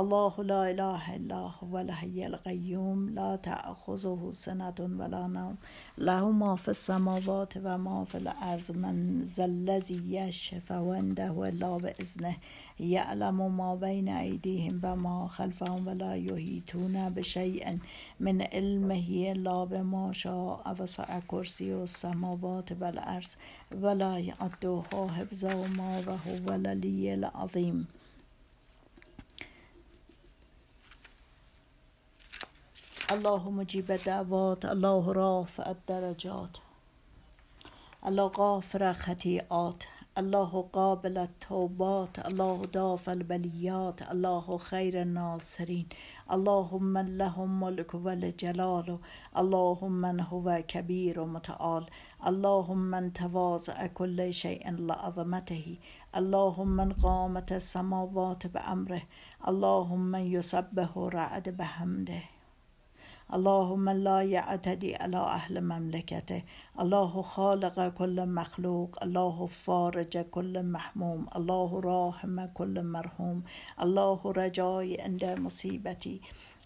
الله لا إله إلا هو الحي القيوم لا تأخذه سنة ولا نوم له ما في السماوات وما في الأرض من ذا الذي يشفع عنده إلا بإذنه يعلم ما بين أيديهم وما خلفهم ولا يحيطون بشيء من علمه إلا بما شاء وسع كرسي السماوات والأرض ولا يعده حفظهما وهو العلي العظيم الله مجیب دعوات الله رافع الدرجات الله غافر خطیعات الله قابل التوبات الله داف البليات، الله خير الناصرين، اللهم من له ملك والجلال اللهم من هو كبير متعال اللهم من تواضع كل شيء لعظمته اللهم من قامت السماوات بأمره اللهم من یسبه رعد بحمده اللهم لا يعتدي على أهل مملكته الله خالق كل مخلوق الله فارج كل محموم الله راحم كل مرحوم الله رجاي عند مصيبتي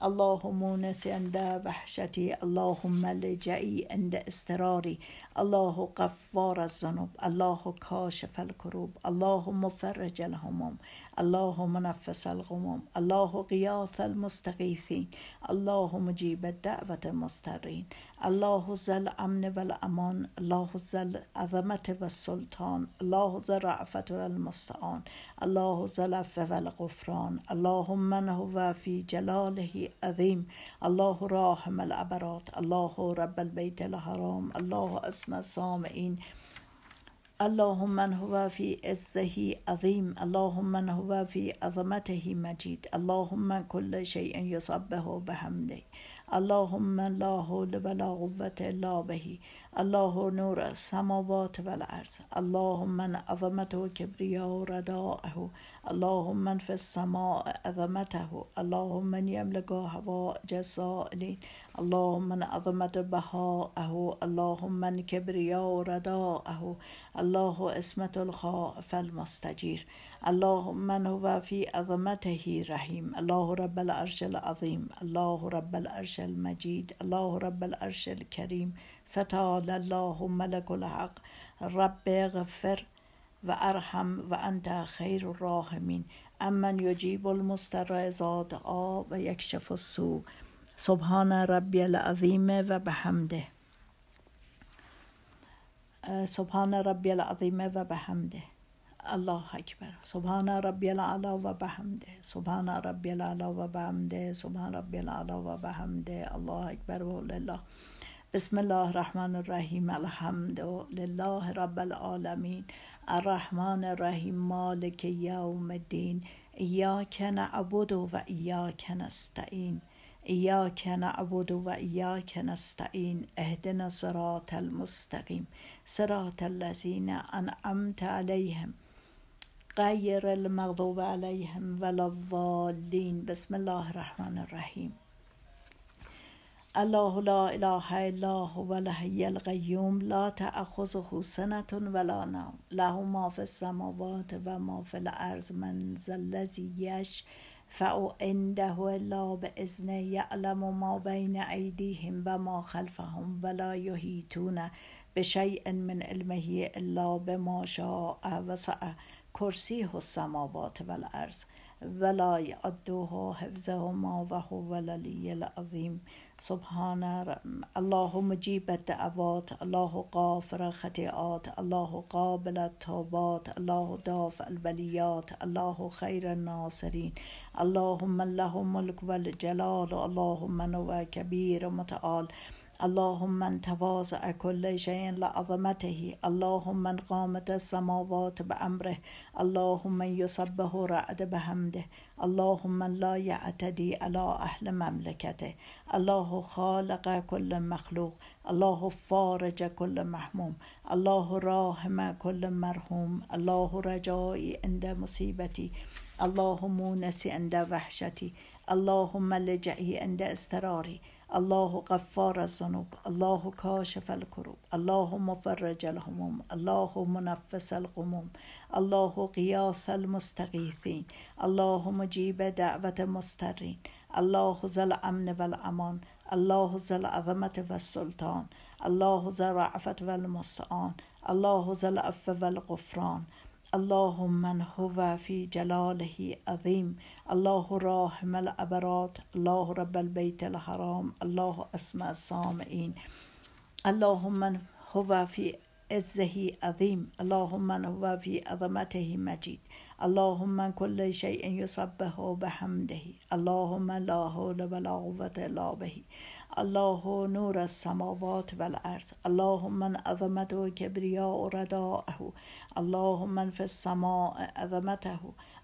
الله مونس عند وحشتي اللهم لجئي عند استراري الله غفار الذنوب الله كاشف الكروب الله مفرج الهموم الله منفس الغموم الله قیاس المستغيثين الله مجيب الدعوة مسترین الله زل امن و الله زل عظمت و الله زل رعفت و الله زل عفو الغفران الله من هو فی جلاله عظیم الله راحم العبرات الله رب البيت الحرام الله اسم سامعین اللهم من هو في عزه عظيم اللهم من هو في عظمته مجيد اللهم من كل شيء يصبه بحمده اللهم لا حول ولا قوة الا به الله نور السماوات والارض اللهم من عظمته كبرياء رداءه اللهم من في السماء عظمته اللهم من يملك هواء جسائلين اللهم من عظمة بهاءه اللهم من كبرياء رداءه الله اسمة الخائف المستجير اللهم من هو في عظمته رحيم الله رب العرش العظيم الله رب العرش المجيد الله رب العرش الكريم فتعالى الله ملك الحق رب غفر و ارحم و انت خیر امن یجیب المستر اذا دعا و السوء سبحان ربي العظیم و بحمده سبحان ربی العظیم و بحمده الله اکبر سبحان ربی العلا و بحمده سبحان ربی العلا و بحمده سبحان ربی العلا و بحمده الله اکبر و لله بسم الله الرحمن الرحیم الحمد لله رب العالمین الرحمن الرحیم مالک یوم الدین ایاک نعبد و ایاک نستعین و نعبد کن نستعین اهدنا صراط المستقیم صراط الذین انعمت علیهم غیر المغضوب علیهم ولا الضالین بسم الله الرحمن الرحیم الله لا اله الا هو الحي القيوم لا تأخذه سنة ولا نوم له ما في السماوات ما في الارض من ذا الذي يشفع عنده الا بإذنه يعلم ما بين و ما خلفهم ولا يحيطون بشيء من علمه إلا بما شاء وسعه کرسیه السماوات ولای ولا یعدوه ما و هو وللی العظیم سبحان الله مجیب الدعوات الله غافر خطیعات الله قابل التوبات الله داف البلیات الله خیر الناصرین اللهم له ملک والجلال اللهم نو کبیر متعال اللهم من توازع كل شيء لعظمته اللهم من قامت السماوات بأمره اللهم من یصبه رعد بحمده اللهم من لا يعتدي على اهل مملكته الله خالق كل مخلوق الله فارج كل محموم الله راهم كل مرحوم الله رجائي عند مصيبتي الله مونسي عند وحشتي اللهم لجئي عند استراری، الله غفار الذنوب الله كاشف الكروب الله مفرج الهموم الله منفس الغموم الله غياث المستغيثين الله مجيب دعوة مسترين الله ذا امن والامان، الله ذا العظمة والسلطان الله ذا الرعفة والمستعان الله ذا العفو والغفران اللهم من هو في جلاله عظيم الله راحم الأبرات الله رب البيت الحرام الله أسمع الصامئين اللهم من هو في عزه عظيم اللهم من هو في عظمته مجيد اللهم من كل شيء يسبح بحمده اللهم لا حول ولا قوة إلا به الله نور السماوات والارض اللهم من عظمته كبرياء رداءه اللهم من في السماء عظمته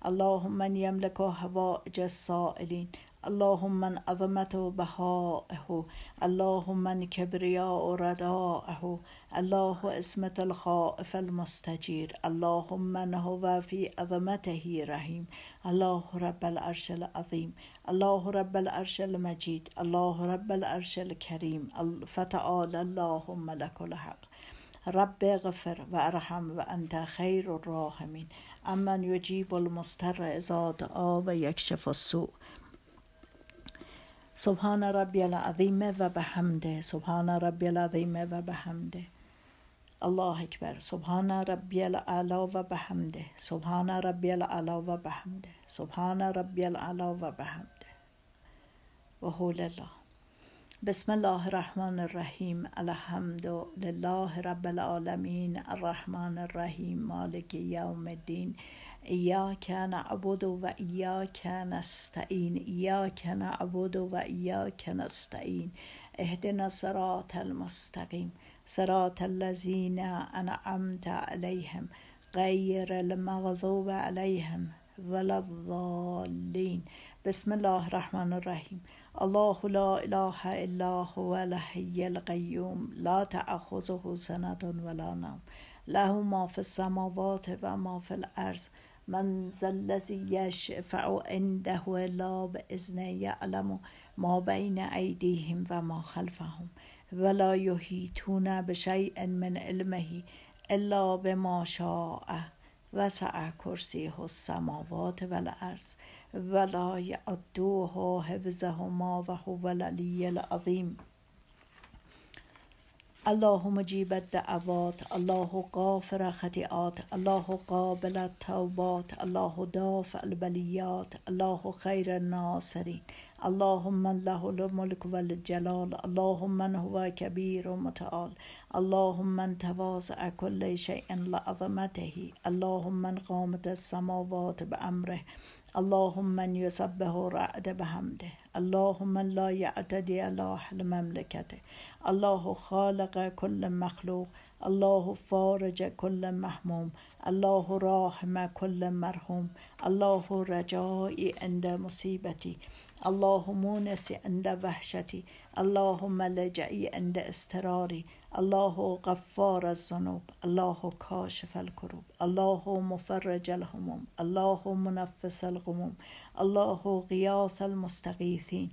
اللهم من يملك هوائج الصائلين. اللهم من عظمته بهائه اللهم من كبرياء رداءه الله اسمة الخائف المستجير اللهم من هو في عظمته رحيم الله رب العرش العظيم الله رب العرش المجيد الله رب العرش الكريم فتعال الله لك الحق رب غفر وارحم ارحم خير الراحمين امن يجيب المستر اذا دعا ويكشف السوء سبحان ربي العظيم و سبحان ربي العظيم و الله اکبر سبحان ربی العلا و بحمده سبحان ربی العلا و بحمده سبحان ربی العلا و بحمده و الله بسم الله الرحمن الرحیم الحمد لله رب العالمین الرحمن الرحیم مالک یوم الدین إياك نعبد و ایاک نستعین ایاک نعبد و ایاک نستعین اهدنا صراط المستقیم صراط الذین انعمت علیهم غیر المغضوب علیهم ولا الضالین بسم الله الرحمن الرحیم الله لا إله إلا هو الحي القيوم لا تاخذه سنه ولا نوم له ما في السماوات وما في الارض من ذا الذي يشفع عنده لا باذنه يعلم ما بين ايديهم وما خلفهم ولا يحيطون بشيء من علمه إلا بما شاء وسع كرسيه السماوات والارض ولا یعدوها حفظهما و هو العلی العظیم الله مجیب الدعوات الله غافر خطیات الله قابل التوبات الله دافع البليات الله خیر الناصرین اللهم له الملك والجلال اللهم من هو كبير متعال اللهم من تواضع كل شيء لعظمته اللهم من قامت السماوات بأمره اللهم من يسبه رعد بحمده اللهم لا يعتدي على أهل مملكته الله خالق كل مخلوق الله فارج كل محموم الله راحم كل مرحوم الله رجائي عند مصيبتي اللهم مونسي عند وحشتي اللهم لجئي عند استراري الله غفار الذنوب الله كاشف الكروب الله مفرج الهموم الله منفس الغموم الله غياث المستغيثين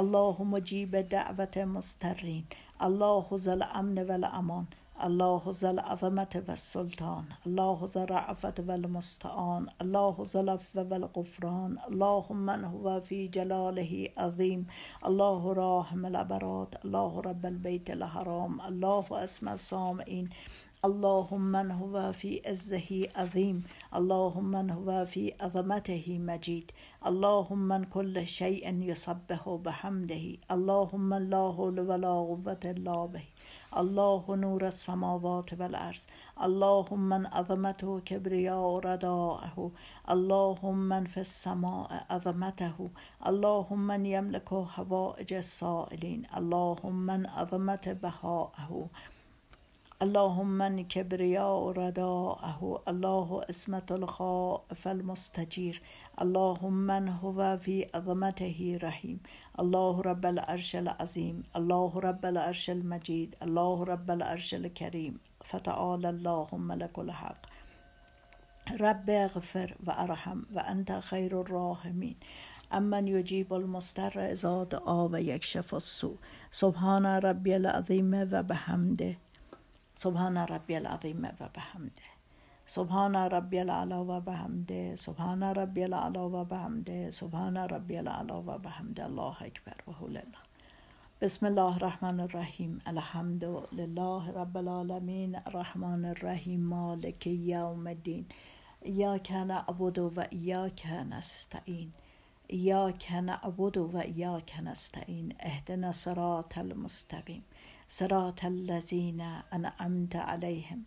الله مجيب دعوة مسترين الله ذا الأمن والأمان الله ذا العظمة والسلطان الله ذا و والمستعان الله ذا العفو والغفران الله من هو في جلاله عظيم الله راحم العبرات الله رب البيت الحرام الله اسم الصامئين اللهم من هو في عزه عظيم اللهم من هو في عظمته مجيد اللهم من كل شيء يصبح بحمده اللهم لا حول ولا قوة الا به الله نور السماوات والارض اللهم من عظمته كبرياء رداءه اللهم من في السماء عظمته اللهم من يملك حوائج السائلين اللهم من عظمت بهاءه اللهم من كبرياء رداءه الله اسمت الخائف المستجير اللهم من هو في عظمته رحيم الله رب العرش العظيم الله رب العرش المجيد الله رب العرش الكريم فتعال اللهم لك الحق رب اغفر و ارحم و انت خیر الراحمین امن یجیب المستر اذا دعا و السوء سبحان ربي العظیم و بحمده سبحان ربی العظیم و بحمده سبحان ربی العلا و بحمده سبحان ربی العلا و بحمده سبحان ربی العلا و بحمده الله اکبر و الله بسم الله الرحمن الرحیم الحمد لله رب العالمین الرحمن الرحیم مالک یوم الدین ایاک نعبد و ایاک یا ایاک عبد و ایاک نستعین اهدنا صراط المستقیم صراط الذین انعمت علیهم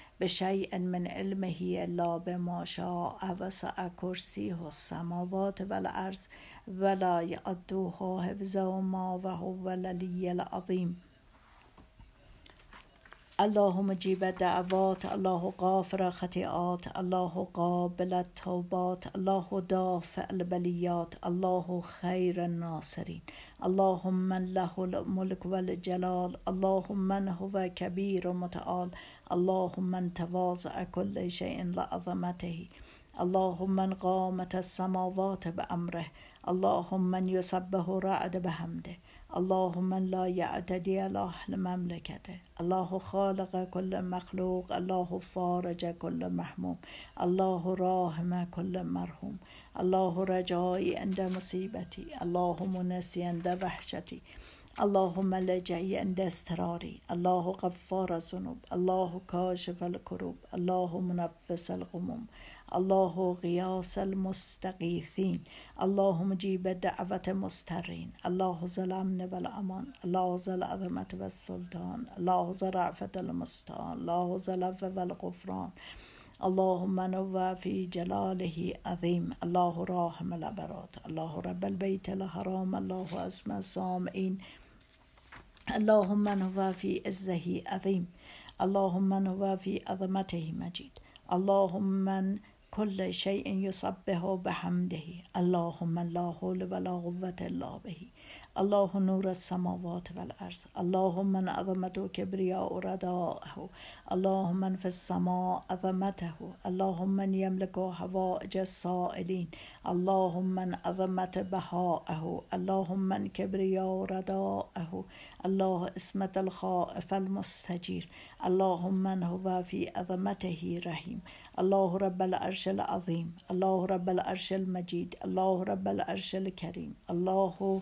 بشيء من علمه إلا بما شاء وسع كرسيه السماوات والأرض ولا و حفظهما وهو العلي العظيم اللهم جیب دعوات الله غافر خطیعات، الله قابل التوبات الله دافع البلیات الله خیر الناصرین اللهم من له الملك والجلال اللهم من هو كبير متعال اللهم من تواضع كل شيء لعظمته اللهم من قامت السماوات بأمره اللهم من يسبه رعد بحمده الله من لا يعتدي على أهل الله خالق كل مخلوق الله فارج كل محموم الله راهم كل مرحوم الله رجائي عند مصيبتي الله منسي عند وحشتي الله لجئي عند استراري الله غفار سنوب الله كاشف الكروب الله منفس الغموم الله غیاس المستقیثین الله جیب دعوت مسترین الله زل و الامان الله زل عظمت و السلطان الله ظل رعفت المستان الله ظل و الغفران اللهم نوى في جلاله عظيم الله راحم الأبرات الله رب البيت الحرام الله اسم الصامئين اللهم نوى في عزه عظيم اللهم نوى في عظمته مجيد اللهم کل شیء به بحمده اللهم لا حول ولا قوة الا به الله نور السماوات والارض اللهم من کبریا و رداه اللهم من في السماء عظمته اللهم من يملك حوائج السائلين اللهم من عظمة بهاءه اللهم من و رداه الله اسمت الخائف المستجير اللهم من هو في عظمته رحيم الله رب العرش العظيم، الله رب العرش المجيد، الله رب العرش الكريم، الله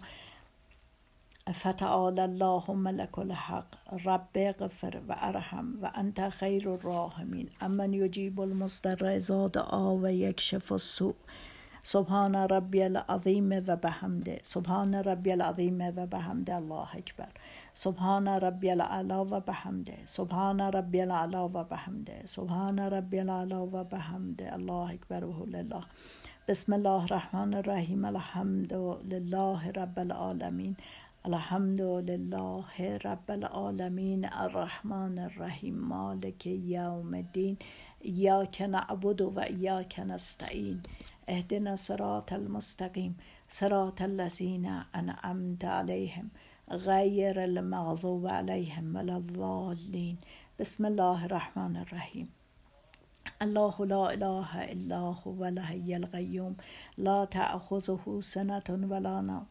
فتعال الله ملك الحق رب غفر و ارحم و انت خیر امن یجیب المضطر اذا دعا و السوء سبحان ربي العظيم و سبحان ربي العظيم و الله اکبر سبحان ربي الأعلى وبحمده سبحان ربي الأعلى وبحمده سبحان ربي الأعلى وبحمده الله أكبر لله بسم الله الرحمن الرحيم الحمد لله رب العالمين الحمد لله رب العالمين الرحمن الرحيم مالك يوم الدين إياك نعبد وإياك نستعين اهدنا صراط المستقيم صراط الذين أنعمت عليهم غير المغضوب عليهم ولا الضالين بسم الله الرحمن الرحيم الله لا إله إلا هو الحي الغيوم لا تأخذه سنة ولا نوم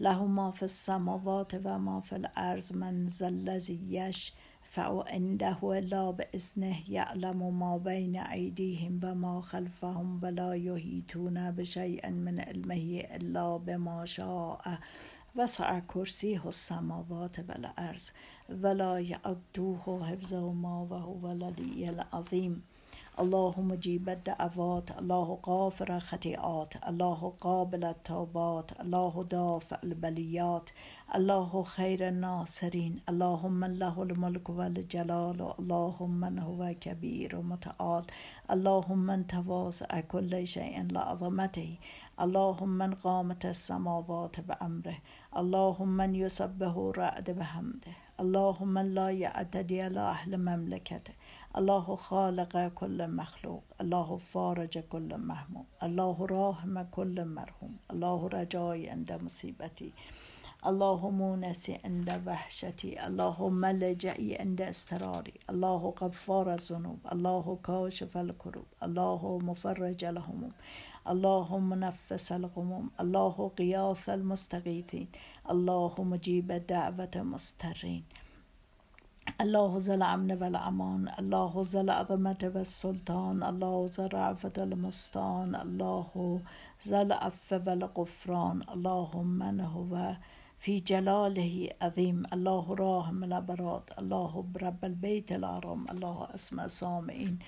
له ما في السماوات وما في الأرض من ذا الذي يشفع عنده إلا بإذنه يعلم ما بين أيديهم وما خلفهم ولا يهيتون بشيء من علمه إلا بما شاء وسع کرسیه السماوات و ولا یعدوه حفظ و وهو العلی العظیم الله مجیب الدعوات الله غافر خطیعات الله قابل التوبات الله دافع البلیات الله خیر الناصرين اللهم له الملك والجلال اللهم من هو كبير متعال اللهم من تواضع كل شيء لعظمته اللهم من قامت السماوات بأمره اللهم من يسبه رعد بحمده اللهم من لا يعتدي على أهل مملكته الله خالق كل مخلوق الله فارج كل محموم الله راحم كل مرحوم الله رجائي عند مصيبتي الله مونسي عند وحشتي الله ملجئي عند استراري الله غفار الذنوب الله كاشف الكروب الله مفرج الهموم اللهم نفس الغموم الله غياث المستغيثين الله مجيب دعوة مسترين الله ذا الأمن والأمان الله ذا العظمة والسلطان الله ذا عفة المستان الله ذا العفو والغفران اللهم من هو في جلاله عظيم الله راهم الأبرار الله برب البيت العرم الله أسمى سامعين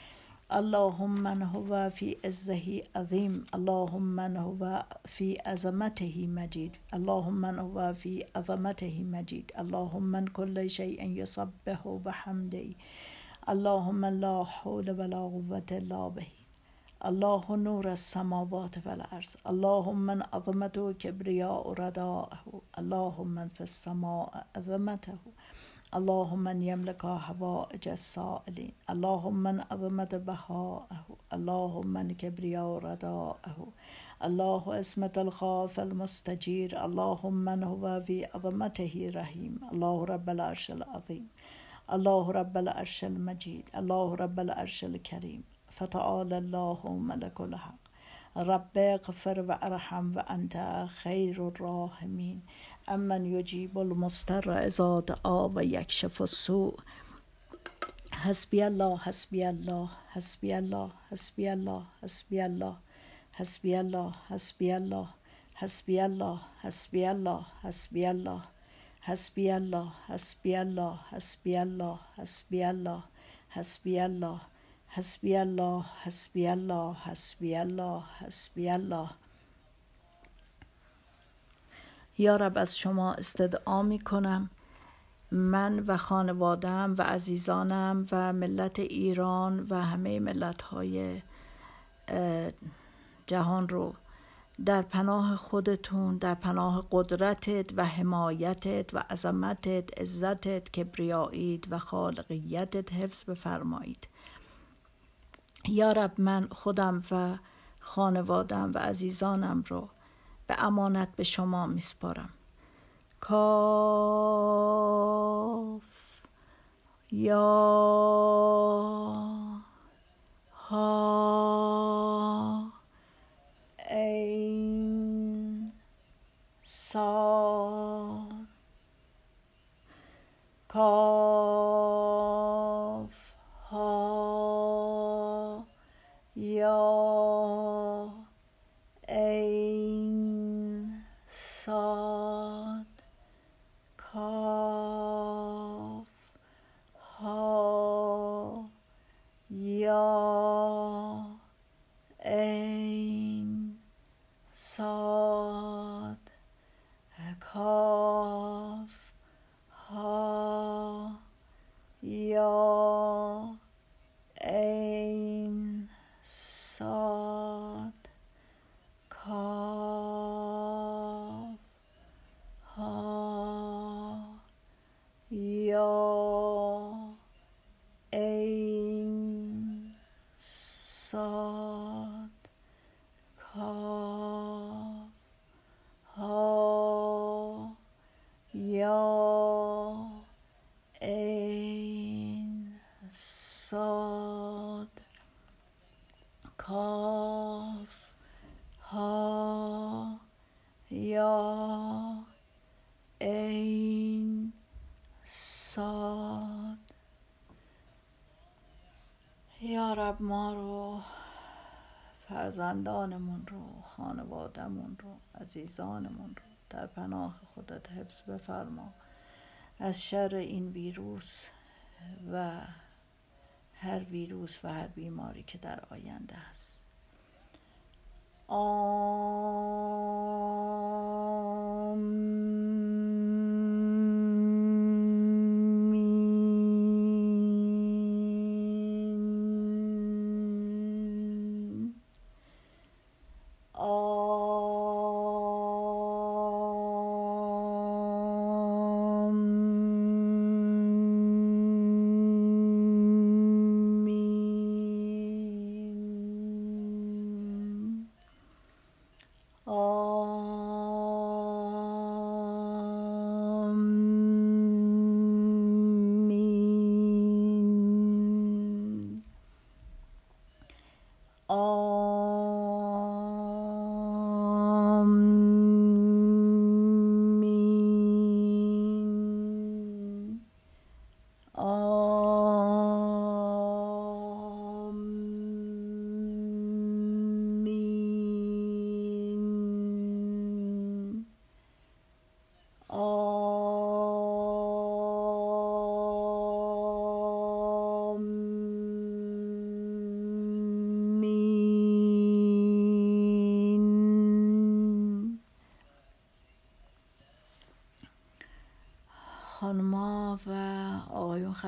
اللهم من هو في عزه عظيم اللهم من هو في عظمته مجيد اللهم من هو في عظمته مجيد اللهم من كل شيء يصبه بحمدي، اللهم لا حول ولا قوة إلا به الله نور السماوات والأرض اللهم من عظمته كبرياء رداءه اللهم من في السماء عظمته اللهم من يملك حوائج السائلين اللهم من أضمد بهاءه اللهم من كبرياء رداءه الله اسمة الخاف المستجير اللهم من هو في عظمته رحيم الله رب العرش العظيم الله رب العرش المجيد الله رب العرش الكريم فتعالى الله ملك الحق رب اغفر وارحم وأنت خير الراحمين امن یجیب المستر اذا آ و یکشف السوء حسبی الله حسبی الله حسبی الله حسبی الله حسبی الله حسبی الله حسبی الله حسبی الله حسبی الله حسبی الله حسبی الله حسبی الله حسبی الله حسبی الله حسبی الله حسبی الله حسبی الله حسبی الله حسبی الله یا رب از شما استدعا می کنم من و خانوادم و عزیزانم و ملت ایران و همه ملت های جهان رو در پناه خودتون در پناه قدرتت و حمایتت و عظمتت عزتت کبریایید و خالقیتت حفظ بفرمایید یارب من خودم و خانوادم و عزیزانم رو امانت به شما میسپارم کاف یا ها این سا کاف سال یارب ما رو فرزندانمون رو خانوادهمون رو عزیزانمون رو در پناه خودت حفظ بفرما از شر این ویروس و هر ویروس و هر بیماری که در آینده است آم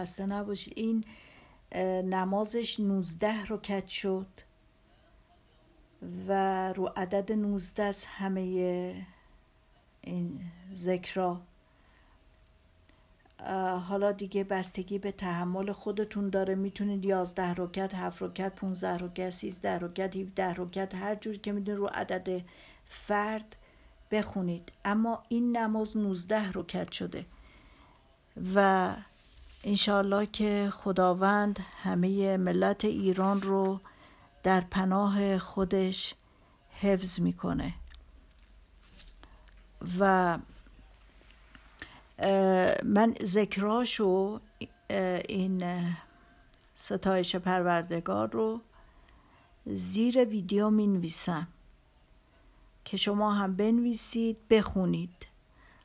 خسته نباشید این نمازش 19 رکت شد و رو عدد 19 است همه این ذکرها حالا دیگه بستگی به تحمل خودتون داره میتونید 11 رکت 7 رکت 15 رکت 13 رکت 17 رکت هر جور که میدونید رو عدد فرد بخونید اما این نماز 19 رکت شده و انشاالله که خداوند همه ملت ایران رو در پناه خودش حفظ میکنه و من و این ستایش پروردگار رو زیر ویدیو می نویسم که شما هم بنویسید بخونید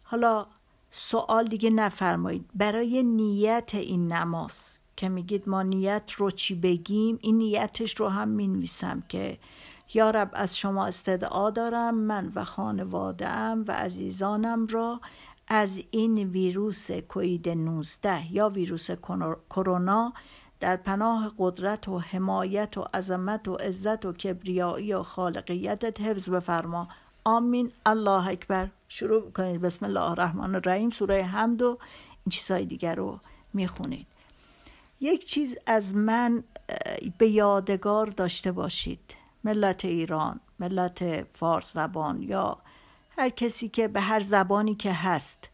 حالا سوال دیگه نفرمایید برای نیت این نماز که میگید ما نیت رو چی بگیم این نیتش رو هم مینویسم که یارب از شما استدعا دارم من و خانوادهام و عزیزانم را از این ویروس کوید 19 یا ویروس کرونا در پناه قدرت و حمایت و عظمت و عزت و کبریایی و خالقیتت حفظ بفرما آمین الله اکبر شروع کنید بسم الله الرحمن الرحیم سوره حمد و این چیزهای دیگر رو میخونید یک چیز از من به یادگار داشته باشید ملت ایران ملت فارس زبان یا هر کسی که به هر زبانی که هست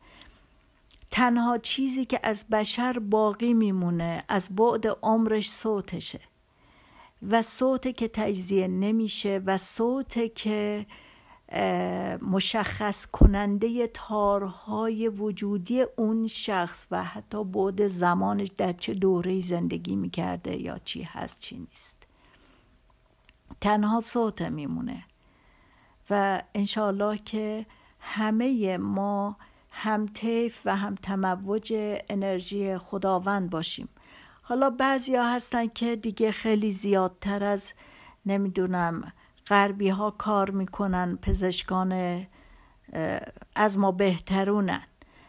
تنها چیزی که از بشر باقی میمونه از بعد عمرش صوتشه و صوت که تجزیه نمیشه و صوت که مشخص کننده تارهای وجودی اون شخص و حتی بعد زمانش در چه دوره زندگی میکرده یا چی هست چی نیست تنها صوت میمونه و انشالله که همه ما هم تیف و هم تموج انرژی خداوند باشیم حالا بعضی هستن که دیگه خیلی زیادتر از نمیدونم غربی ها کار میکنن پزشکان از ما بهترونن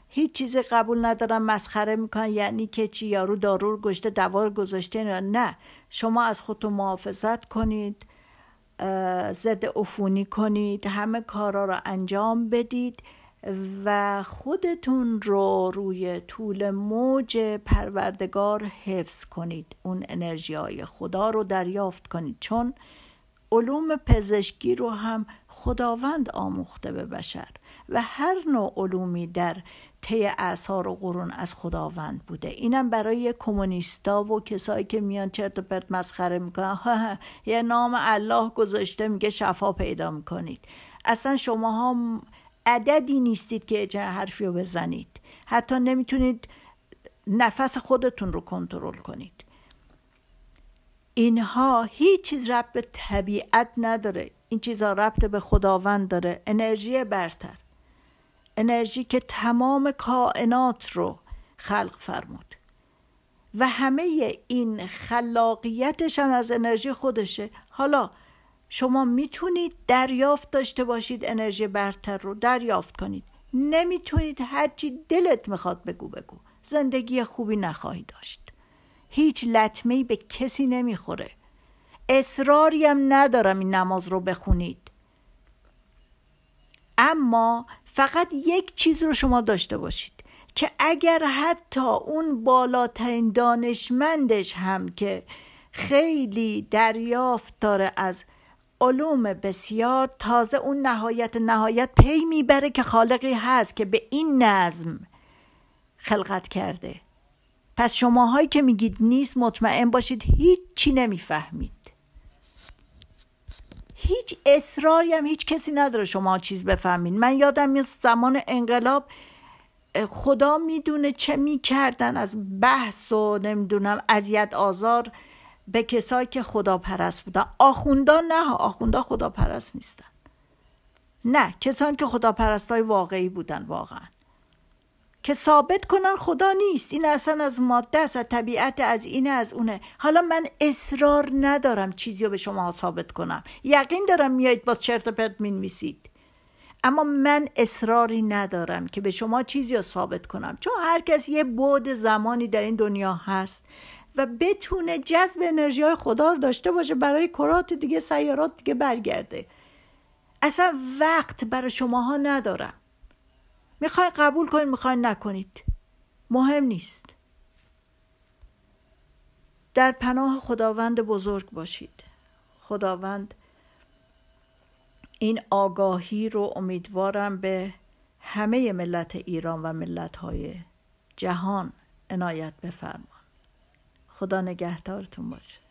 هیچ چیز قبول ندارم مسخره میکنن یعنی که چی یارو دارور گشته دوار گذاشته نه شما از خودتون محافظت کنید ضد عفونی کنید همه کارا را انجام بدید و خودتون رو روی طول موج پروردگار حفظ کنید اون انرژی های خدا رو دریافت کنید چون علوم پزشکی رو هم خداوند آموخته به بشر و هر نوع علومی در طی اعصار و قرون از خداوند بوده اینم برای کمونیستا و کسایی که میان چرت و پرت مسخره میکنن یه نام الله گذاشته میگه شفا پیدا میکنید اصلا شماها عددی نیستید که چه حرفی رو بزنید حتی نمیتونید نفس خودتون رو کنترل کنید اینها هیچ چیز ربط به طبیعت نداره این چیزها ربط به خداوند داره انرژی برتر انرژی که تمام کائنات رو خلق فرمود و همه این خلاقیتش هم از انرژی خودشه حالا شما میتونید دریافت داشته باشید انرژی برتر رو دریافت کنید نمیتونید هرچی دلت میخواد بگو بگو زندگی خوبی نخواهی داشت هیچ لطمه به کسی نمیخوره اصراری هم ندارم این نماز رو بخونید اما فقط یک چیز رو شما داشته باشید که اگر حتی اون بالاترین دانشمندش هم که خیلی دریافت داره از علوم بسیار تازه اون نهایت نهایت پی میبره که خالقی هست که به این نظم خلقت کرده پس شماهایی که میگید نیست مطمئن باشید هیچی نمیفهمید هیچ اصراری هم هیچ کسی نداره شما چیز بفهمید من یادم میاد زمان انقلاب خدا میدونه چه میکردن از بحث و نمیدونم اذیت آزار به کسایی که خدا پرست بودن آخوندا نه آخوندا خدا پرست نیستن نه کسانی که خدا های واقعی بودن واقعا که ثابت کنن خدا نیست این اصلا از ماده است از طبیعت از اینه از اونه حالا من اصرار ندارم چیزی رو به شما ثابت کنم یقین دارم میایید باز چرت و پرت مینویسید اما من اصراری ندارم که به شما چیزی رو ثابت کنم چون هر کس یه بعد زمانی در این دنیا هست و بتونه جذب انرژی های خدا رو داشته باشه برای کرات دیگه سیارات دیگه برگرده اصلا وقت برای شماها ندارم میخوای قبول کنید میخوای نکنید مهم نیست در پناه خداوند بزرگ باشید خداوند این آگاهی رو امیدوارم به همه ملت ایران و ملت های جهان عنایت بفرمان خدا نگهدارتون باشه